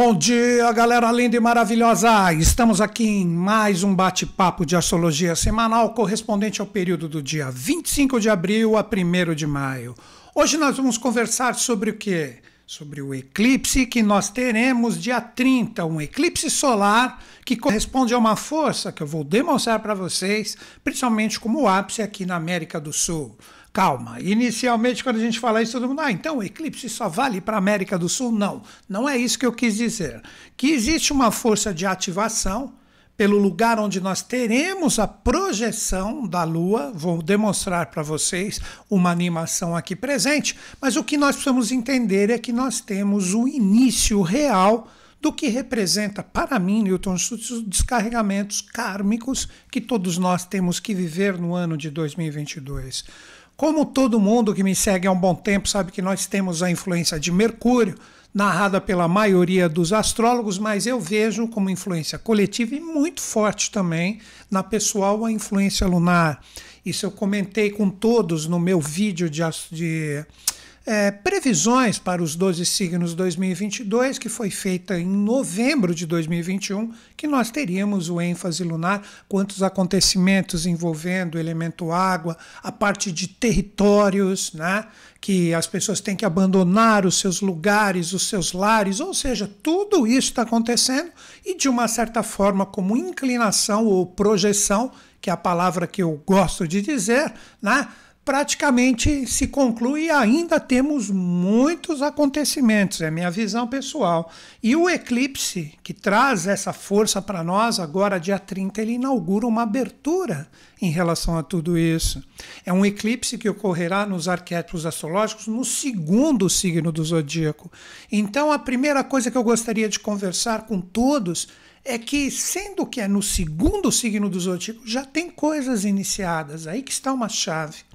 Bom dia, galera linda e maravilhosa! Estamos aqui em mais um bate-papo de astrologia semanal correspondente ao período do dia 25 de abril a 1 de maio. Hoje nós vamos conversar sobre o quê? Sobre o eclipse que nós teremos dia 30, um eclipse solar que corresponde a uma força que eu vou demonstrar para vocês, principalmente como ápice aqui na América do Sul. Calma, inicialmente quando a gente fala isso, todo mundo, ah, então o eclipse só vale para a América do Sul? Não, não é isso que eu quis dizer. Que existe uma força de ativação pelo lugar onde nós teremos a projeção da Lua. Vou demonstrar para vocês uma animação aqui presente, mas o que nós precisamos entender é que nós temos o início real do que representa para mim, Newton Schultz, os descarregamentos kármicos que todos nós temos que viver no ano de 2022 como todo mundo que me segue há um bom tempo sabe que nós temos a influência de Mercúrio, narrada pela maioria dos astrólogos, mas eu vejo como influência coletiva e muito forte também na pessoal a influência lunar. Isso eu comentei com todos no meu vídeo de, de é, previsões para os 12 signos 2022, que foi feita em novembro de 2021, que nós teríamos o ênfase lunar, quantos acontecimentos envolvendo o elemento água, a parte de territórios, né? que as pessoas têm que abandonar os seus lugares, os seus lares, ou seja, tudo isso está acontecendo e de uma certa forma, como inclinação ou projeção, que é a palavra que eu gosto de dizer, né? praticamente se conclui e ainda temos muitos acontecimentos, é minha visão pessoal. E o eclipse, que traz essa força para nós, agora dia 30, ele inaugura uma abertura em relação a tudo isso. É um eclipse que ocorrerá nos arquétipos astrológicos no segundo signo do zodíaco. Então, a primeira coisa que eu gostaria de conversar com todos é que, sendo que é no segundo signo do zodíaco, já tem coisas iniciadas, aí que está uma chave.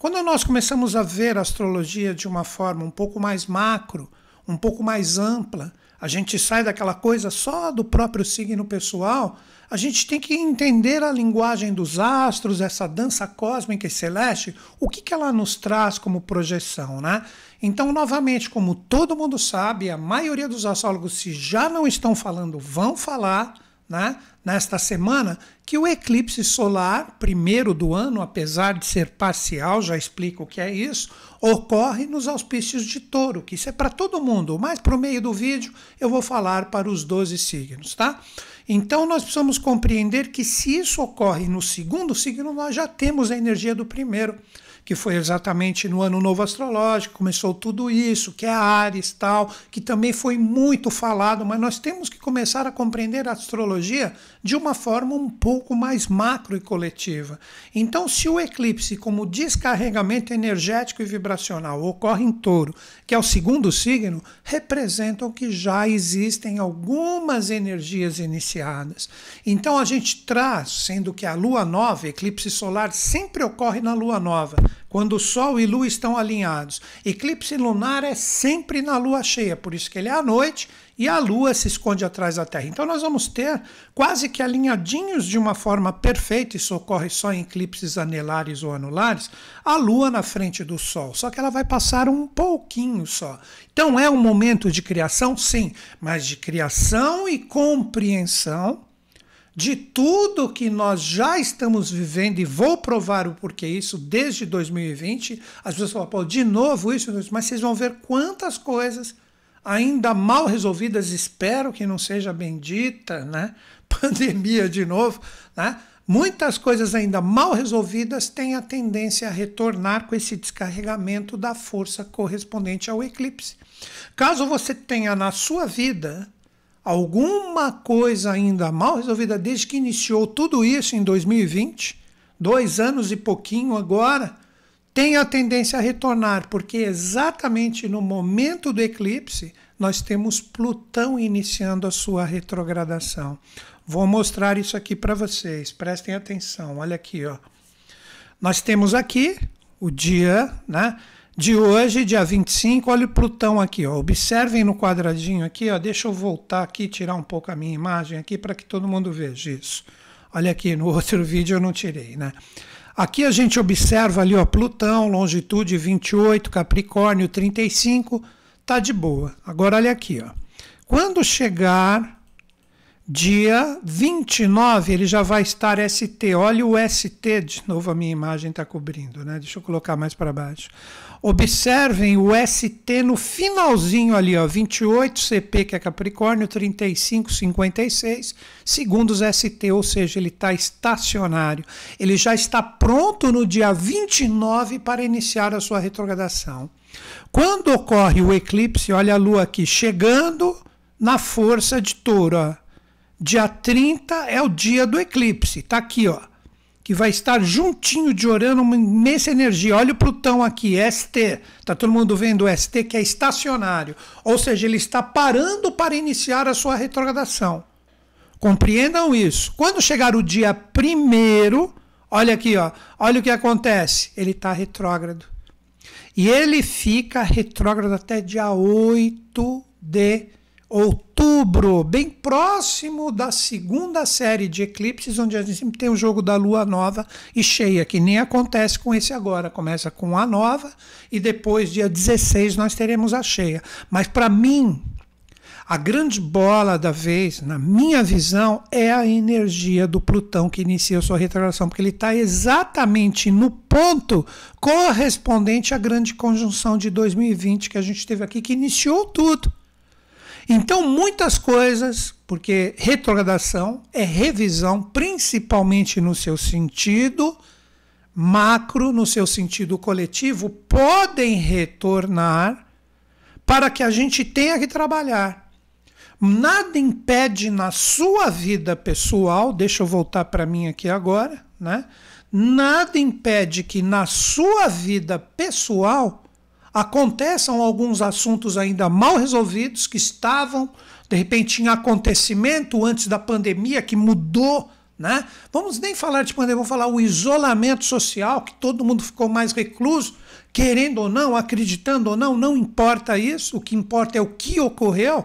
Quando nós começamos a ver a astrologia de uma forma um pouco mais macro, um pouco mais ampla, a gente sai daquela coisa só do próprio signo pessoal, a gente tem que entender a linguagem dos astros, essa dança cósmica e celeste, o que, que ela nos traz como projeção, né? Então, novamente, como todo mundo sabe, a maioria dos astrólogos, se já não estão falando, vão falar né, nesta semana que o eclipse solar, primeiro do ano, apesar de ser parcial, já explico o que é isso, ocorre nos auspícios de touro, que isso é para todo mundo, mas para o meio do vídeo eu vou falar para os 12 signos, tá? Então nós precisamos compreender que se isso ocorre no segundo signo, nós já temos a energia do primeiro que foi exatamente no Ano Novo Astrológico, começou tudo isso, que é Ares tal, que também foi muito falado, mas nós temos que começar a compreender a astrologia de uma forma um pouco mais macro e coletiva. Então, se o eclipse, como descarregamento energético e vibracional, ocorre em touro, que é o segundo signo, representam que já existem algumas energias iniciadas. Então, a gente traz, sendo que a lua nova, eclipse solar, sempre ocorre na lua nova quando o Sol e Lua estão alinhados. Eclipse lunar é sempre na lua cheia, por isso que ele é à noite e a Lua se esconde atrás da Terra. Então nós vamos ter quase que alinhadinhos de uma forma perfeita, isso ocorre só em eclipses anelares ou anulares, a Lua na frente do Sol. Só que ela vai passar um pouquinho só. Então é um momento de criação, sim, mas de criação e compreensão de tudo que nós já estamos vivendo, e vou provar o porquê isso desde 2020, as pessoas falam, Pô, de novo isso, mas vocês vão ver quantas coisas ainda mal resolvidas, espero que não seja bendita, né? Pandemia de novo, né? Muitas coisas ainda mal resolvidas têm a tendência a retornar com esse descarregamento da força correspondente ao eclipse. Caso você tenha na sua vida alguma coisa ainda mal resolvida desde que iniciou tudo isso em 2020, dois anos e pouquinho agora, tem a tendência a retornar, porque exatamente no momento do eclipse nós temos Plutão iniciando a sua retrogradação. Vou mostrar isso aqui para vocês, prestem atenção, olha aqui, ó. Nós temos aqui o dia, né? de hoje, dia 25. Olha o Plutão aqui, ó. observem no quadradinho aqui. Ó. Deixa eu voltar aqui, tirar um pouco a minha imagem aqui para que todo mundo veja isso. Olha aqui, no outro vídeo eu não tirei, né? Aqui a gente observa ali, ó, Plutão, longitude 28, Capricórnio 35, tá de boa. Agora olha aqui, ó. Quando chegar dia 29, ele já vai estar ST. Olha o ST, de novo a minha imagem está cobrindo, né? Deixa eu colocar mais para baixo. Observem o ST no finalzinho ali, ó, 28 CP, que é Capricórnio, 35, 56, segundos ST, ou seja, ele está estacionário. Ele já está pronto no dia 29 para iniciar a sua retrogradação. Quando ocorre o eclipse, olha a Lua aqui, chegando na força de touro. Ó. Dia 30 é o dia do eclipse, tá aqui, ó que vai estar juntinho de Urano, uma imensa energia. Olha o Plutão aqui, ST. Tá todo mundo vendo o ST, que é estacionário. Ou seja, ele está parando para iniciar a sua retrogradação. Compreendam isso. Quando chegar o dia primeiro, olha aqui, ó, olha o que acontece. Ele está retrógrado. E ele fica retrógrado até dia 8 de outubro, bem próximo da segunda série de eclipses, onde a gente sempre tem o jogo da lua nova e cheia, que nem acontece com esse agora. Começa com a nova e depois, dia 16, nós teremos a cheia. Mas para mim, a grande bola da vez, na minha visão, é a energia do Plutão que inicia a sua retrogradação, porque ele está exatamente no ponto correspondente à grande conjunção de 2020 que a gente teve aqui, que iniciou tudo. Então, muitas coisas, porque retrogradação é revisão, principalmente no seu sentido macro, no seu sentido coletivo, podem retornar para que a gente tenha que trabalhar. Nada impede na sua vida pessoal, deixa eu voltar para mim aqui agora, né? Nada impede que na sua vida pessoal aconteçam alguns assuntos ainda mal resolvidos que estavam, de repente, em acontecimento antes da pandemia que mudou. Né? Vamos nem falar de pandemia, vou falar o isolamento social, que todo mundo ficou mais recluso, querendo ou não, acreditando ou não, não importa isso, o que importa é o que ocorreu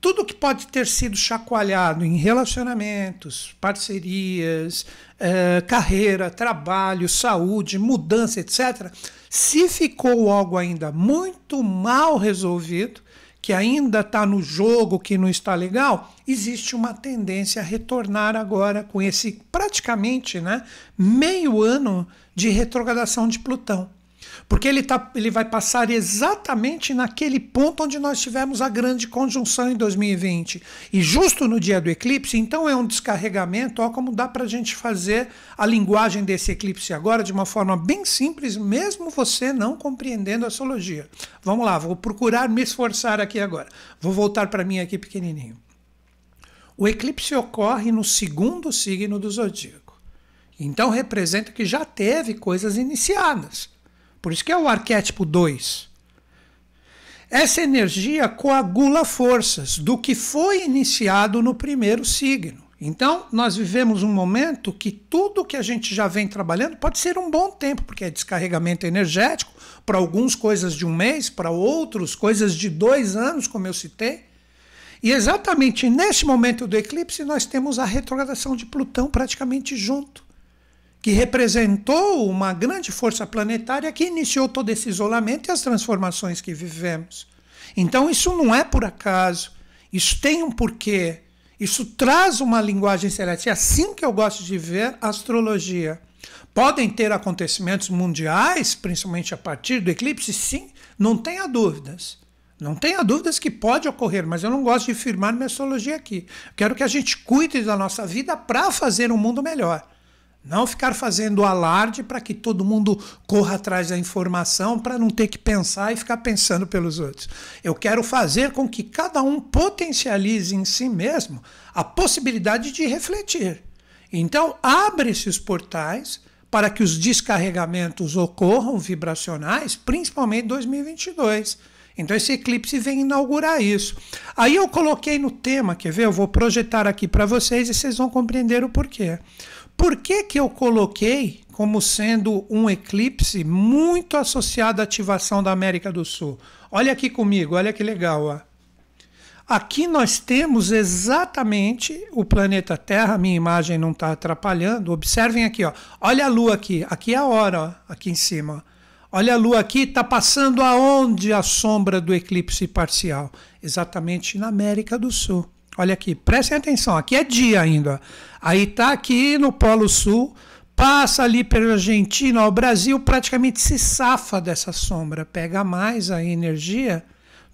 tudo que pode ter sido chacoalhado em relacionamentos, parcerias, eh, carreira, trabalho, saúde, mudança, etc., se ficou algo ainda muito mal resolvido, que ainda está no jogo, que não está legal, existe uma tendência a retornar agora com esse praticamente né, meio ano de retrogradação de Plutão. Porque ele, tá, ele vai passar exatamente naquele ponto onde nós tivemos a grande conjunção em 2020. E justo no dia do eclipse, então é um descarregamento, Olha como dá para a gente fazer a linguagem desse eclipse agora de uma forma bem simples, mesmo você não compreendendo a astrologia. Vamos lá, vou procurar me esforçar aqui agora. Vou voltar para mim aqui pequenininho. O eclipse ocorre no segundo signo do zodíaco. Então representa que já teve coisas iniciadas. Por isso que é o arquétipo 2. Essa energia coagula forças do que foi iniciado no primeiro signo. Então, nós vivemos um momento que tudo que a gente já vem trabalhando pode ser um bom tempo, porque é descarregamento energético, para alguns coisas de um mês, para outros coisas de dois anos, como eu citei. E exatamente neste momento do eclipse, nós temos a retrogradação de Plutão praticamente junto que representou uma grande força planetária que iniciou todo esse isolamento e as transformações que vivemos. Então, isso não é por acaso, isso tem um porquê, isso traz uma linguagem celeste. É assim que eu gosto de ver a astrologia. Podem ter acontecimentos mundiais, principalmente a partir do eclipse? Sim, não tenha dúvidas. Não tenha dúvidas que pode ocorrer, mas eu não gosto de firmar minha astrologia aqui. Quero que a gente cuide da nossa vida para fazer um mundo melhor. Não ficar fazendo alarde para que todo mundo corra atrás da informação para não ter que pensar e ficar pensando pelos outros. Eu quero fazer com que cada um potencialize em si mesmo a possibilidade de refletir. Então, abre-se os portais para que os descarregamentos ocorram vibracionais, principalmente em 2022. Então esse eclipse vem inaugurar isso. Aí eu coloquei no tema, quer ver? Eu vou projetar aqui para vocês e vocês vão compreender o porquê. Por que, que eu coloquei como sendo um eclipse muito associado à ativação da América do Sul? Olha aqui comigo, olha que legal. Ó. Aqui nós temos exatamente o planeta Terra, minha imagem não está atrapalhando. Observem aqui, ó. olha a Lua aqui, aqui é a hora, ó. aqui em cima. Olha a Lua aqui, está passando aonde a sombra do eclipse parcial? Exatamente na América do Sul. Olha aqui, prestem atenção, aqui é dia ainda. Aí está aqui no Polo Sul, passa ali pela Argentina, o Brasil praticamente se safa dessa sombra, pega mais a energia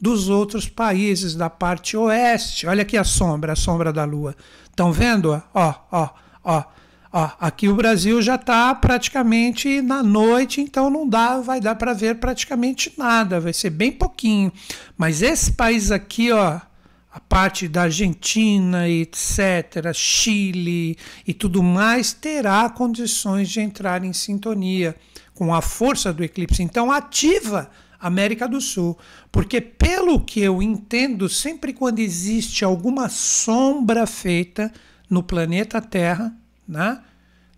dos outros países da parte oeste. Olha aqui a sombra, a sombra da Lua. Estão vendo? Ó, ó, ó, ó. Aqui o Brasil já está praticamente na noite, então não dá, vai dar para ver praticamente nada, vai ser bem pouquinho. Mas esse país aqui, ó, a parte da Argentina, etc., Chile e tudo mais, terá condições de entrar em sintonia com a força do eclipse. Então, ativa América do Sul, porque pelo que eu entendo, sempre quando existe alguma sombra feita no planeta Terra, né,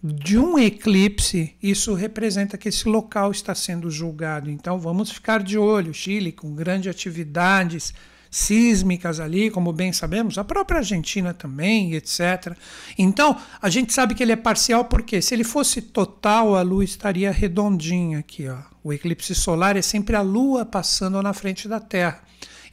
de um eclipse, isso representa que esse local está sendo julgado. Então vamos ficar de olho, Chile com grandes atividades, sísmicas ali, como bem sabemos, a própria Argentina também, etc. Então, a gente sabe que ele é parcial porque se ele fosse total, a Lua estaria redondinha aqui. Ó. O eclipse solar é sempre a Lua passando na frente da Terra.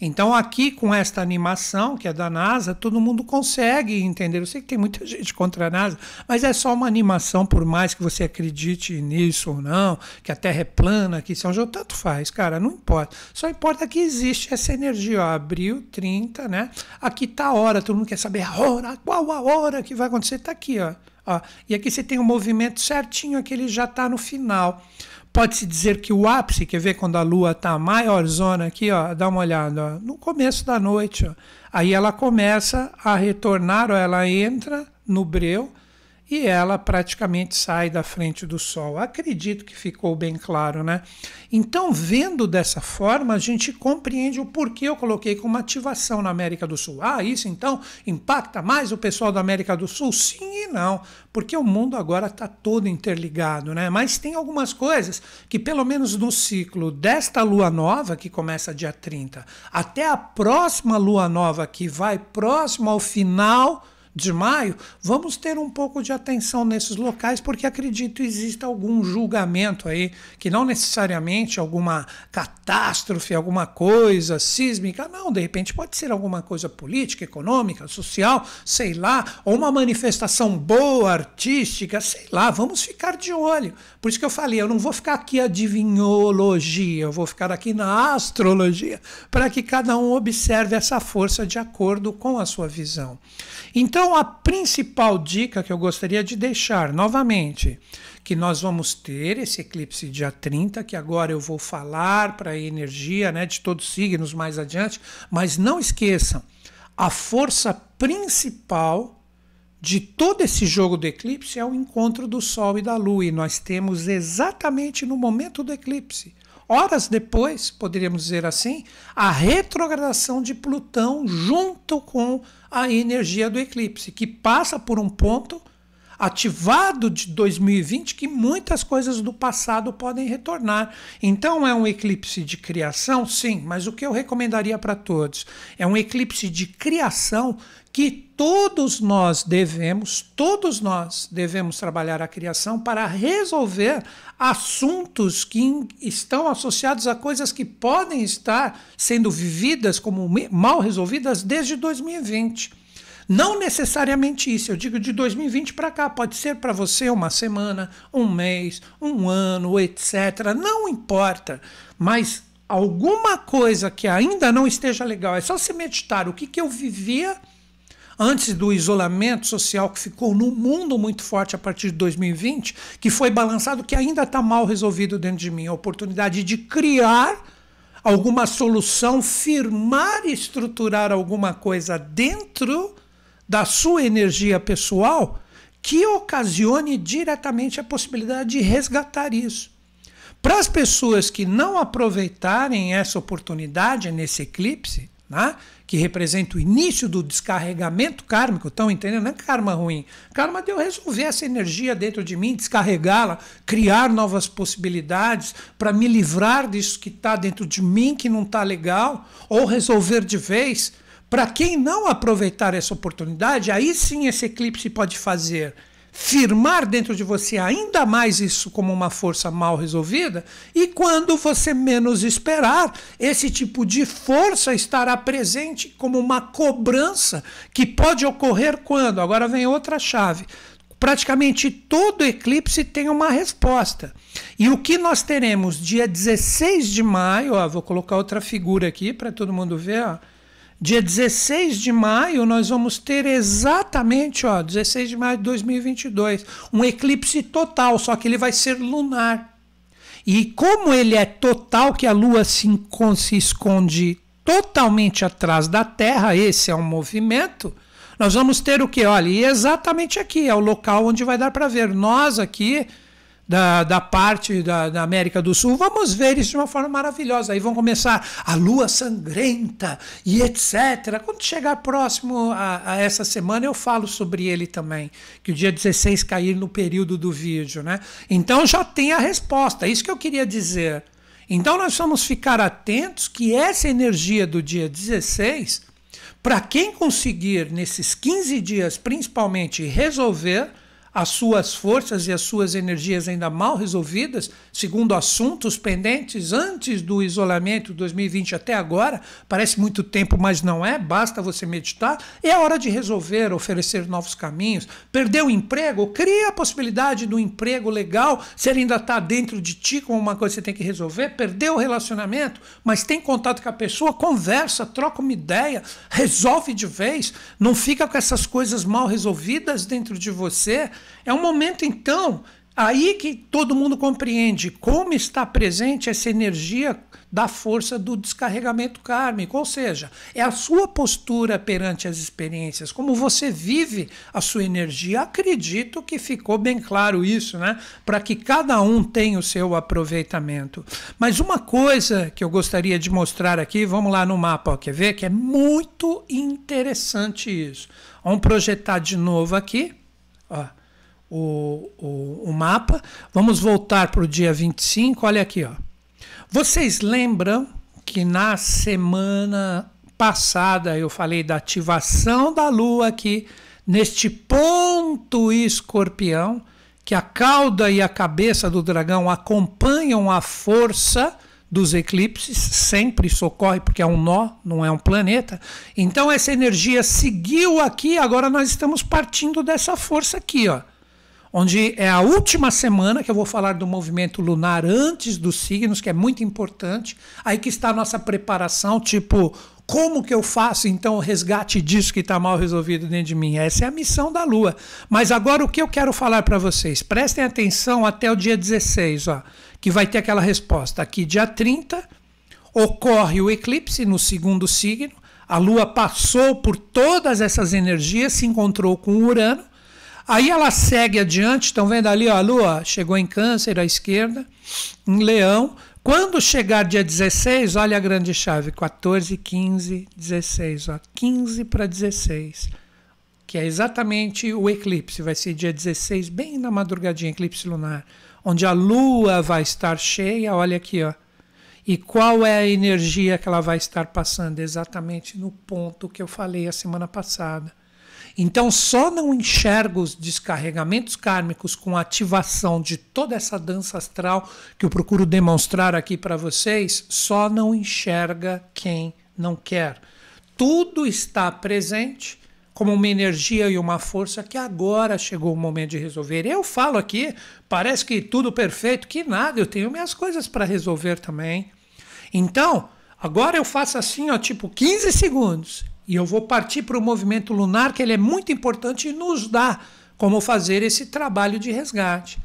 Então, aqui com esta animação, que é da NASA, todo mundo consegue entender. Eu sei que tem muita gente contra a NASA, mas é só uma animação, por mais que você acredite nisso ou não, que a Terra é plana, que São é João, tanto faz, cara, não importa. Só importa que existe essa energia. Ó, abril 30, né? Aqui tá a hora, todo mundo quer saber a hora, qual a hora que vai acontecer, tá aqui, ó. ó. E aqui você tem o um movimento certinho, aqui ele já tá no final. Pode-se dizer que o ápice, quer ver quando a lua está maior zona aqui, ó, dá uma olhada, ó, no começo da noite. Ó, aí ela começa a retornar, ó, ela entra no breu, e ela praticamente sai da frente do Sol. Acredito que ficou bem claro, né? Então, vendo dessa forma, a gente compreende o porquê eu coloquei como ativação na América do Sul. Ah, isso então impacta mais o pessoal da América do Sul? Sim e não, porque o mundo agora está todo interligado, né? Mas tem algumas coisas que, pelo menos no ciclo desta lua nova, que começa dia 30, até a próxima lua nova, que vai próximo ao final de maio, vamos ter um pouco de atenção nesses locais, porque acredito exista algum julgamento aí, que não necessariamente alguma catástrofe, alguma coisa sísmica, não, de repente pode ser alguma coisa política, econômica, social, sei lá, ou uma manifestação boa, artística, sei lá, vamos ficar de olho. Por isso que eu falei, eu não vou ficar aqui adivinhologia, eu vou ficar aqui na astrologia, para que cada um observe essa força de acordo com a sua visão. Então, então a principal dica que eu gostaria de deixar? Novamente, que nós vamos ter esse eclipse dia 30, que agora eu vou falar para a energia né, de todos os signos mais adiante, mas não esqueçam, a força principal de todo esse jogo do eclipse é o encontro do Sol e da Lua, e nós temos exatamente no momento do eclipse horas depois, poderíamos dizer assim, a retrogradação de Plutão junto com a energia do eclipse, que passa por um ponto ativado de 2020 que muitas coisas do passado podem retornar. Então é um eclipse de criação, sim, mas o que eu recomendaria para todos é um eclipse de criação que todos nós devemos, todos nós devemos trabalhar a criação para resolver assuntos que estão associados a coisas que podem estar sendo vividas como mal resolvidas desde 2020. Não necessariamente isso, eu digo de 2020 para cá, pode ser para você uma semana, um mês, um ano, etc. Não importa, mas alguma coisa que ainda não esteja legal, é só se meditar o que, que eu vivia antes do isolamento social que ficou no mundo muito forte a partir de 2020, que foi balançado, que ainda está mal resolvido dentro de mim. A oportunidade de criar alguma solução, firmar e estruturar alguma coisa dentro da sua energia pessoal que ocasione diretamente a possibilidade de resgatar isso. Para as pessoas que não aproveitarem essa oportunidade nesse eclipse, né? que representa o início do descarregamento kármico, estão entendendo? Não é karma ruim. Karma de eu resolver essa energia dentro de mim, descarregá-la, criar novas possibilidades para me livrar disso que está dentro de mim, que não está legal, ou resolver de vez. Para quem não aproveitar essa oportunidade, aí sim esse eclipse pode fazer firmar dentro de você ainda mais isso como uma força mal resolvida, e quando você menos esperar, esse tipo de força estará presente como uma cobrança que pode ocorrer quando? Agora vem outra chave praticamente todo eclipse tem uma resposta. E o que nós teremos dia 16 de maio, ó, vou colocar outra figura aqui para todo mundo ver, ó. Dia 16 de maio, nós vamos ter exatamente, ó, 16 de maio de 2022, um eclipse total, só que ele vai ser lunar. E como ele é total, que a Lua se, se esconde totalmente atrás da Terra, esse é um movimento, nós vamos ter o que? Olha, e é exatamente aqui, é o local onde vai dar para ver. Nós aqui, da, da parte da, da, América do Sul, vamos ver isso de uma forma maravilhosa. Aí vão começar a lua sangrenta e etc. Quando chegar próximo a, a essa semana, eu falo sobre ele também, que o dia 16 cair no período do vídeo, né? Então já tem a resposta, é isso que eu queria dizer. Então nós vamos ficar atentos que essa energia do dia 16, para quem conseguir nesses 15 dias principalmente resolver, as suas forças e as suas energias ainda mal resolvidas, segundo assuntos pendentes antes do isolamento 2020 até agora, parece muito tempo, mas não é, basta você meditar, é hora de resolver, oferecer novos caminhos. Perdeu o emprego? Cria a possibilidade do emprego legal, se ele ainda está dentro de ti como uma coisa que você tem que resolver. Perdeu o relacionamento, mas tem contato com a pessoa, conversa, troca uma ideia, resolve de vez, não fica com essas coisas mal resolvidas dentro de você é um momento, então, aí que todo mundo compreende como está presente essa energia da força do descarregamento kármico, ou seja, é a sua postura perante as experiências, como você vive a sua energia. Acredito que ficou bem claro isso, né? Para que cada um tenha o seu aproveitamento. Mas uma coisa que eu gostaria de mostrar aqui, vamos lá no mapa, ó, quer ver? Que é muito interessante isso. Vamos projetar de novo aqui o, o, o mapa. Vamos voltar para o dia 25. Olha aqui, ó. Vocês lembram que na semana passada eu falei da ativação da Lua aqui neste ponto escorpião, que a cauda e a cabeça do dragão acompanham a força dos eclipses, sempre socorre, porque é um nó, não é um planeta. Então essa energia seguiu aqui, agora nós estamos partindo dessa força aqui, ó onde é a última semana que eu vou falar do movimento lunar antes dos signos, que é muito importante. Aí que está a nossa preparação, tipo, como que eu faço então o resgate disso que está mal resolvido dentro de mim? Essa é a missão da Lua. Mas agora o que eu quero falar para vocês? Prestem atenção até o dia 16, ó, que vai ter aquela resposta. Aqui, dia 30, ocorre o eclipse no segundo signo. A Lua passou por todas essas energias, se encontrou com Urano Aí ela segue adiante, estão vendo ali, ó, a Lua chegou em Câncer à esquerda, em Leão. Quando chegar dia 16, olha a grande chave, 14, 15, 16, ó, 15 para 16, que é exatamente o eclipse, vai ser dia 16, bem na madrugadinha, eclipse lunar, onde a Lua vai estar cheia, olha aqui, ó. E qual é a energia que ela vai estar passando? Exatamente no ponto que eu falei a semana passada então, só não enxergo os descarregamentos kármicos com a ativação de toda essa dança astral que eu procuro demonstrar aqui para vocês, só não enxerga quem não quer. Tudo está presente como uma energia e uma força que agora chegou o momento de resolver. Eu falo aqui, parece que tudo perfeito, que nada, eu tenho minhas coisas para resolver também. Então, agora eu faço assim, ó, tipo 15 segundos e eu vou partir para o movimento lunar, que ele é muito importante e nos dá como fazer esse trabalho de resgate.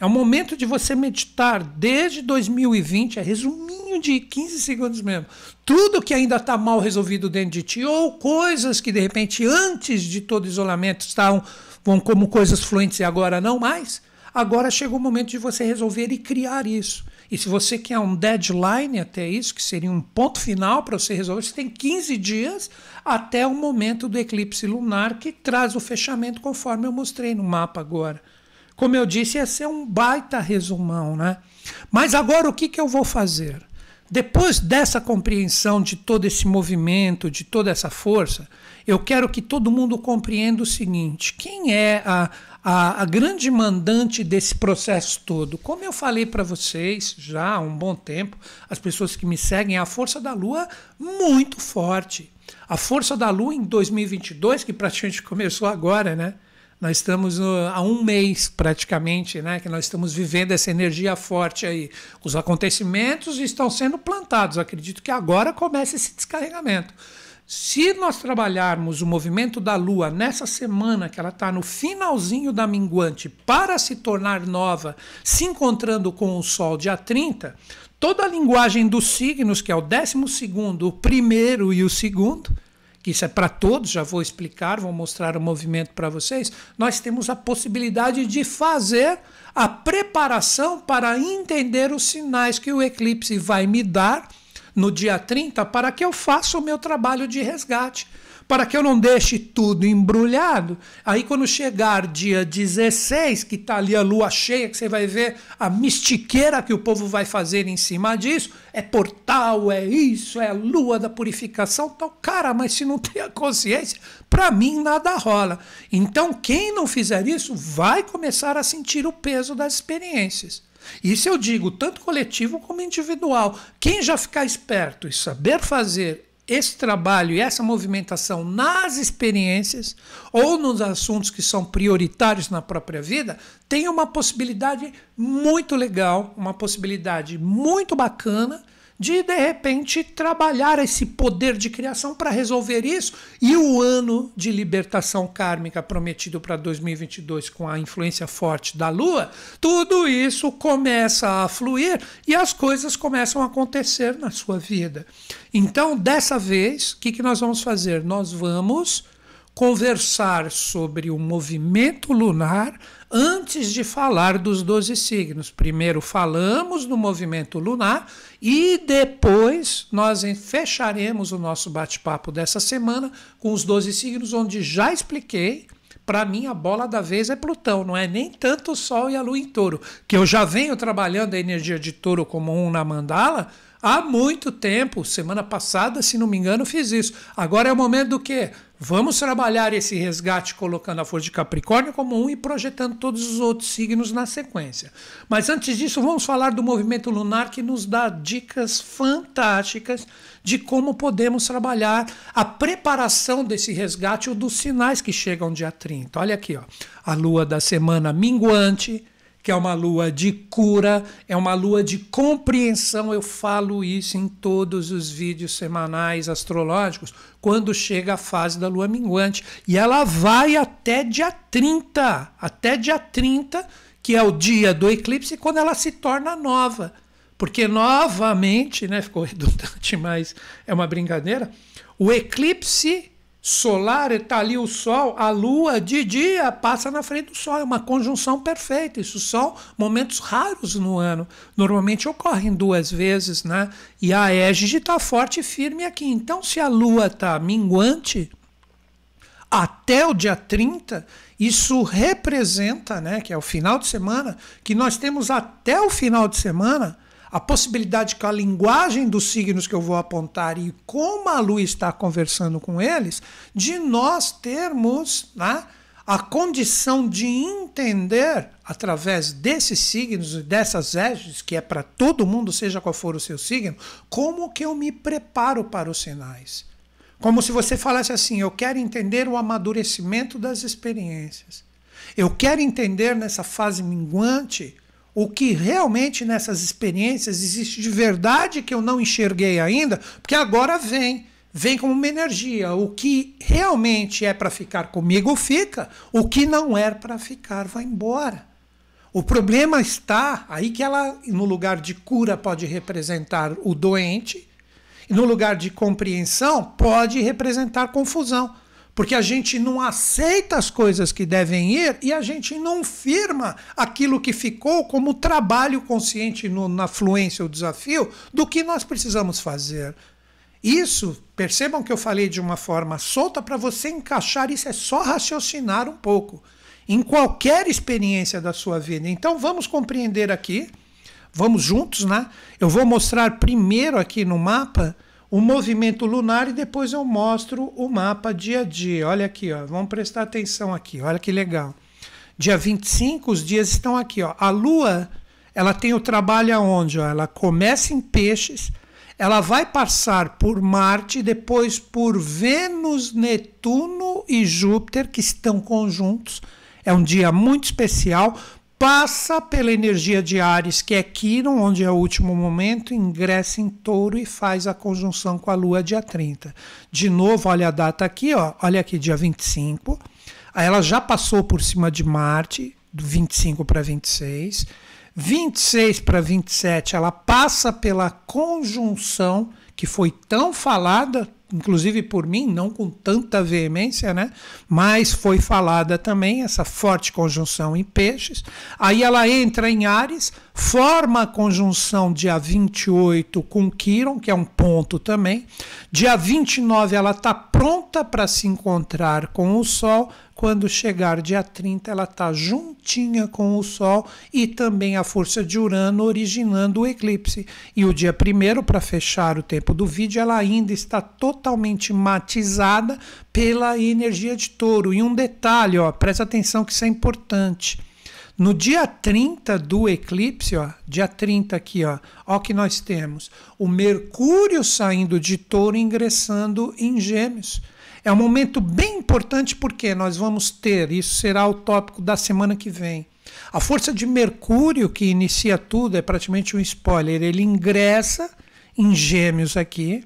É o momento de você meditar desde 2020, é resuminho de 15 segundos mesmo. Tudo que ainda está mal resolvido dentro de ti, ou coisas que de repente antes de todo isolamento estavam vão como coisas fluentes e agora não mais. Agora chega o momento de você resolver e criar isso. E se você quer um deadline até isso, que seria um ponto final para você resolver, você tem 15 dias até o momento do eclipse lunar que traz o fechamento, conforme eu mostrei no mapa agora. Como eu disse, ia ser é um baita resumão, né? Mas agora o que, que eu vou fazer? Depois dessa compreensão de todo esse movimento, de toda essa força, eu quero que todo mundo compreenda o seguinte: quem é a a, a grande mandante desse processo todo. Como eu falei para vocês já há um bom tempo, as pessoas que me seguem, a força da Lua muito forte. A força da Lua em 2022, que praticamente começou agora, né? Nós estamos no, há um mês praticamente, né? Que nós estamos vivendo essa energia forte aí. Os acontecimentos estão sendo plantados. acredito que agora começa esse descarregamento. Se nós trabalharmos o movimento da Lua nessa semana que ela está no finalzinho da minguante para se tornar nova, se encontrando com o Sol dia 30, toda a linguagem dos signos, que é o décimo segundo, o primeiro e o segundo, que isso é para todos, já vou explicar, vou mostrar o movimento para vocês, nós temos a possibilidade de fazer a preparação para entender os sinais que o eclipse vai me dar no dia 30 para que eu faça o meu trabalho de resgate, para que eu não deixe tudo embrulhado. Aí, quando chegar dia 16, que está ali a lua cheia, que você vai ver a mistiqueira que o povo vai fazer em cima disso: é portal, é isso, é a lua da purificação. Então, cara, mas se não tem a consciência, para mim nada rola. Então, quem não fizer isso vai começar a sentir o peso das experiências. Isso eu digo tanto coletivo como individual. Quem já ficar esperto e saber fazer esse trabalho e essa movimentação nas experiências ou nos assuntos que são prioritários na própria vida, tem uma possibilidade muito legal, uma possibilidade muito bacana de de repente trabalhar esse poder de criação para resolver isso e o ano de libertação kármica prometido para 2022 com a influência forte da lua, tudo isso começa a fluir e as coisas começam a acontecer na sua vida. Então, dessa vez, o que, que nós vamos fazer? Nós vamos conversar sobre o movimento lunar antes de falar dos 12 signos. Primeiro falamos do movimento lunar e depois nós fecharemos o nosso bate-papo dessa semana com os 12 signos, onde já expliquei. Para mim, a bola da vez é Plutão, não é nem tanto o Sol e a Lua em touro, que eu já venho trabalhando a energia de touro como um na mandala, há muito tempo. Semana passada, se não me engano, fiz isso. Agora é o momento do quê? Vamos trabalhar esse resgate colocando a força de Capricórnio como um e projetando todos os outros signos na sequência. Mas antes disso, vamos falar do movimento lunar que nos dá dicas fantásticas de como podemos trabalhar a preparação desse resgate ou dos sinais que chegam dia 30. Olha aqui, ó. A lua da semana minguante que é uma lua de cura, é uma lua de compreensão. Eu falo isso em todos os vídeos semanais astrológicos, quando chega a fase da lua minguante. E ela vai até dia 30, até dia 30, que é o dia do eclipse, quando ela se torna nova. Porque novamente, né, ficou redundante, mas é uma brincadeira. O eclipse solar, está ali o Sol, a Lua de dia passa na frente do Sol, é uma conjunção perfeita. Isso são momentos raros no ano. Normalmente ocorrem duas vezes, né? E a égide está forte e firme aqui. Então, se a Lua está minguante até o dia 30, isso representa, né, que é o final de semana, que nós temos até o final de semana a possibilidade que a linguagem dos signos que eu vou apontar e como a lua está conversando com eles, de nós termos né, a condição de entender, através desses signos e dessas égides, que é para todo mundo, seja qual for o seu signo, como que eu me preparo para os sinais. Como se você falasse assim: eu quero entender o amadurecimento das experiências. Eu quero entender nessa fase minguante o que realmente nessas experiências existe de verdade que eu não enxerguei ainda, porque agora vem. Vem como uma energia. O que realmente é para ficar comigo fica, o que não é para ficar vai embora. O problema está aí que ela, no lugar de cura, pode representar o doente, e no lugar de compreensão, pode representar confusão. Porque a gente não aceita as coisas que devem ir e a gente não firma aquilo que ficou como trabalho consciente no, na fluência, o desafio, do que nós precisamos fazer. Isso, percebam que eu falei de uma forma solta para você encaixar isso, é só raciocinar um pouco em qualquer experiência da sua vida. Então vamos compreender aqui, vamos juntos, né? Eu vou mostrar primeiro aqui no mapa o movimento lunar e depois eu mostro o mapa dia a dia. Olha aqui, ó, vamos prestar atenção aqui, olha que legal. Dia 25, os dias estão aqui. Ó. A Lua ela tem o trabalho aonde? Ó, ela começa em peixes, ela vai passar por Marte, depois por Vênus, Netuno e Júpiter, que estão conjuntos. É um dia muito especial, passa pela energia de Ares, que é Quiron, onde é o último momento, ingressa em Touro e faz a conjunção com a Lua dia 30. De novo, olha a data aqui, ó, olha aqui, dia 25. Aí ela já passou por cima de Marte, do 25 para 26. 26 para 27, ela passa pela conjunção que foi tão falada inclusive por mim, não com tanta veemência, né? mas foi falada também essa forte conjunção em peixes. Aí ela entra em Ares, forma a conjunção dia 28 com Quiron, que é um ponto também. Dia 29 ela está pronta para se encontrar com o Sol. Quando chegar dia 30, ela está juntinha com o Sol e também a força de Urano originando o eclipse. E o dia 1, para fechar o tempo do vídeo, ela ainda está totalmente matizada pela energia de touro. E um detalhe, ó, presta atenção que isso é importante. No dia 30 do eclipse, ó, dia 30 aqui, ó, ó que nós temos o Mercúrio saindo de Touro ingressando em Gêmeos. É um momento bem importante porque nós vamos ter, isso será o tópico da semana que vem. A força de Mercúrio, que inicia tudo, é praticamente um spoiler. Ele ingressa em Gêmeos aqui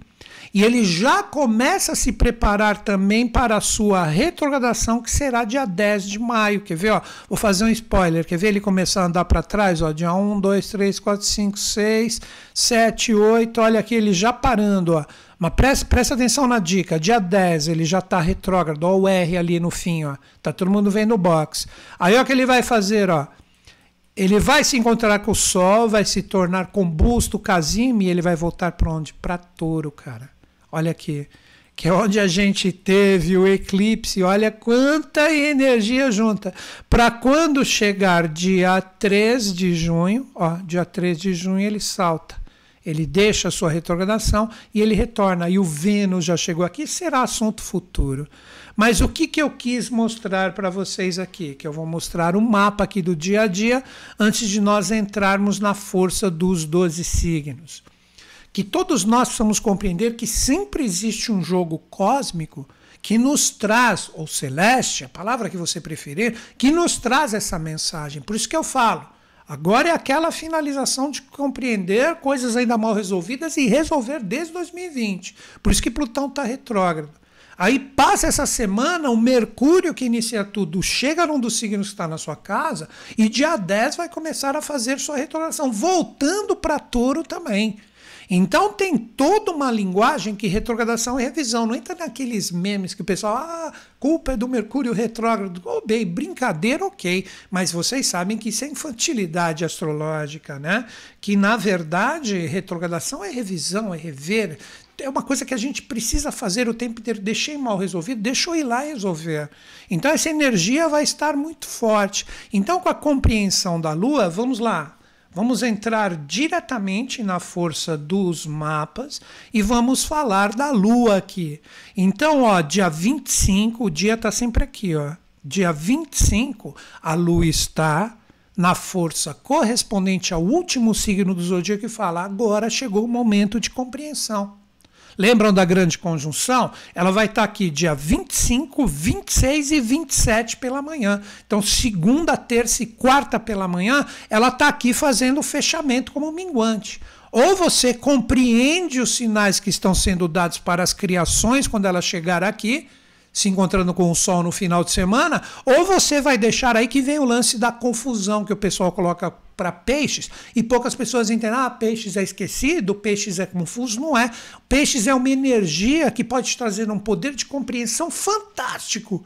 e ele já começa a se preparar também para a sua retrogradação, que será dia 10 de maio. Quer ver? Ó, vou fazer um spoiler. Quer ver ele começar a andar para trás? Ó, dia 1, 2, 3, 4, 5, 6, 7, 8. Olha aqui ele já parando. Ó. Mas preste, atenção na dica. Dia 10 ele já está retrógrado, Olha o R ali no fim, ó. Tá todo mundo vendo o box. Aí olha o que ele vai fazer, ó. Ele vai se encontrar com o Sol, vai se tornar combusto, Casim e ele vai voltar para onde? Para touro, cara. Olha aqui. Que é onde a gente teve o eclipse. Olha quanta energia junta. Para quando chegar dia 3 de junho, ó, dia 3 de junho ele salta ele deixa a sua retrogradação e ele retorna. E o Vênus já chegou aqui, será assunto futuro. Mas o que, que eu quis mostrar para vocês aqui? Que eu vou mostrar o um mapa aqui do dia a dia antes de nós entrarmos na força dos 12 signos. Que todos nós precisamos compreender que sempre existe um jogo cósmico que nos traz, ou celeste, a palavra que você preferir, que nos traz essa mensagem. Por isso que eu falo Agora é aquela finalização de compreender coisas ainda mal resolvidas e resolver desde 2020. Por isso que Plutão está retrógrado. Aí passa essa semana, o Mercúrio que inicia tudo chega num dos signos que está na sua casa e dia 10 vai começar a fazer sua retrogradação, voltando para Touro também. Então tem toda uma linguagem que retrogradação é revisão. Não entra naqueles memes que o pessoal, ah, culpa é do Mercúrio retrógrado. Oh, bem, brincadeira, ok. Mas vocês sabem que isso é infantilidade astrológica, né? Que na verdade retrogradação é revisão, é rever. É uma coisa que a gente precisa fazer o tempo inteiro. Deixei mal resolvido, deixou ir lá resolver. Então essa energia vai estar muito forte. Então, com a compreensão da Lua, vamos lá Vamos entrar diretamente na força dos mapas e vamos falar da lua aqui. Então, ó, dia 25, o dia tá sempre aqui, ó. Dia 25, a lua está na força correspondente ao último signo do zodíaco e fala: agora chegou o momento de compreensão. Lembram da grande conjunção? Ela vai estar tá aqui dia 25, 26 e 27 pela manhã. Então, segunda, terça e quarta pela manhã, ela está aqui fazendo o fechamento como minguante. Ou você compreende os sinais que estão sendo dados para as criações quando ela chegar aqui, se encontrando com o sol no final de semana, ou você vai deixar aí que vem o lance da confusão que o pessoal coloca para peixes e poucas pessoas entendem: ah, peixes é esquecido, peixes é confuso. Não é. Peixes é uma energia que pode te trazer um poder de compreensão fantástico.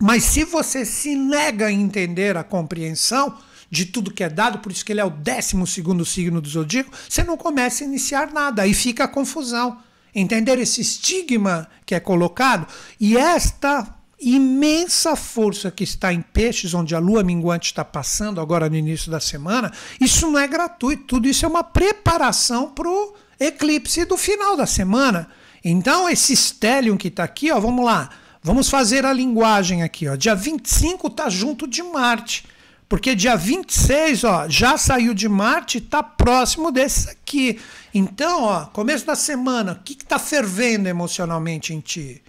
Mas se você se nega a entender a compreensão, de tudo que é dado, por isso que ele é o décimo segundo signo do zodíaco, você não começa a iniciar nada, aí fica a confusão. Entender esse estigma que é colocado e esta imensa força que está em peixes, onde a lua minguante está passando agora no início da semana, isso não é gratuito, tudo isso é uma preparação para o eclipse do final da semana. Então, esse stellium que está aqui, ó, vamos lá, vamos fazer a linguagem aqui. Ó. Dia 25 está junto de Marte. Porque dia 26, ó, já saiu de Marte, está próximo desse aqui. Então, ó, começo da semana, o que está fervendo emocionalmente em ti?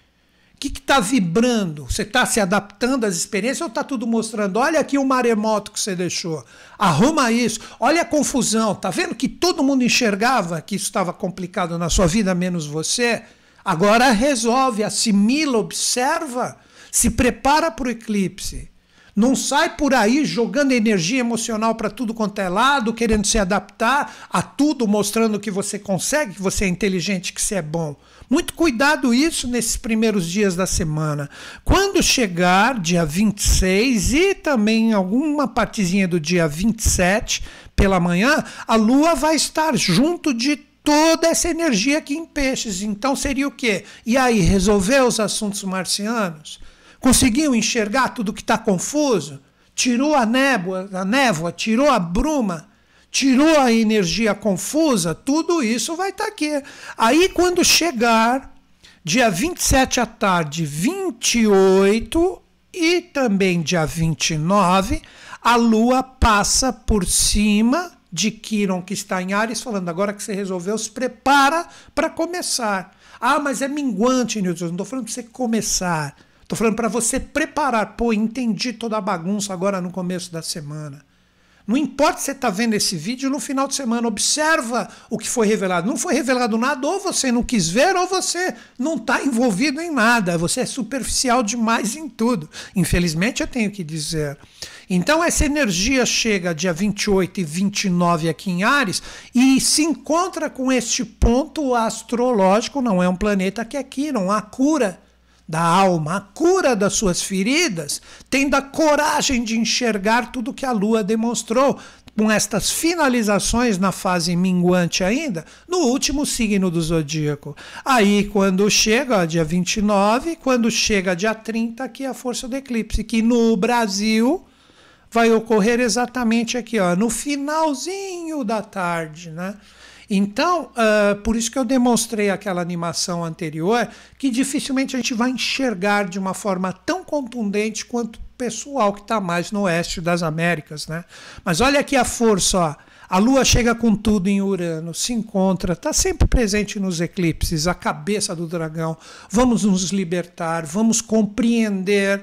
O que está vibrando? Você está se adaptando às experiências ou está tudo mostrando? Olha aqui o maremoto que você deixou. Arruma isso. Olha a confusão. Tá vendo que todo mundo enxergava que isso estava complicado na sua vida, menos você? Agora resolve, assimila, observa, se prepara para o eclipse. Não sai por aí jogando energia emocional para tudo quanto é lado, querendo se adaptar a tudo, mostrando que você consegue, que você é inteligente, que você é bom. Muito cuidado isso nesses primeiros dias da semana. Quando chegar dia 26 e também alguma partezinha do dia 27 pela manhã, a lua vai estar junto de toda essa energia aqui em peixes. Então seria o quê? E aí, resolver os assuntos marcianos? Conseguiu enxergar tudo que está confuso? Tirou a névoa, a névoa, tirou a bruma, tirou a energia confusa? Tudo isso vai estar tá aqui. Aí quando chegar dia 27 à tarde, 28 e também dia 29, a lua passa por cima de Quiron que está em Ares, falando agora que você resolveu, se prepara para começar. Ah, mas é minguante, Newton. Não estou falando para você começar. Estou falando para você preparar. Pô, entendi toda a bagunça agora no começo da semana. Não importa se você está vendo esse vídeo no final de semana, observa o que foi revelado. Não foi revelado nada, ou você não quis ver, ou você não está envolvido em nada. Você é superficial demais em tudo. Infelizmente, eu tenho que dizer. Então, essa energia chega dia 28 e 29 aqui em Ares e se encontra com este ponto astrológico. Não é um planeta que é aqui, não há cura da alma, a cura das suas feridas, tendo a coragem de enxergar tudo que a lua demonstrou, com estas finalizações na fase minguante ainda, no último signo do zodíaco. Aí, quando chega, ó, dia 29, quando chega dia 30, aqui é a força do eclipse, que no Brasil vai ocorrer exatamente aqui, ó, no finalzinho da tarde, né? Então, uh, por isso que eu demonstrei aquela animação anterior, que dificilmente a gente vai enxergar de uma forma tão contundente quanto o pessoal que está mais no oeste das Américas. Né? Mas olha aqui a força, ó. A Lua chega com tudo em Urano, se encontra, está sempre presente nos eclipses, a cabeça do dragão. Vamos nos libertar, vamos compreender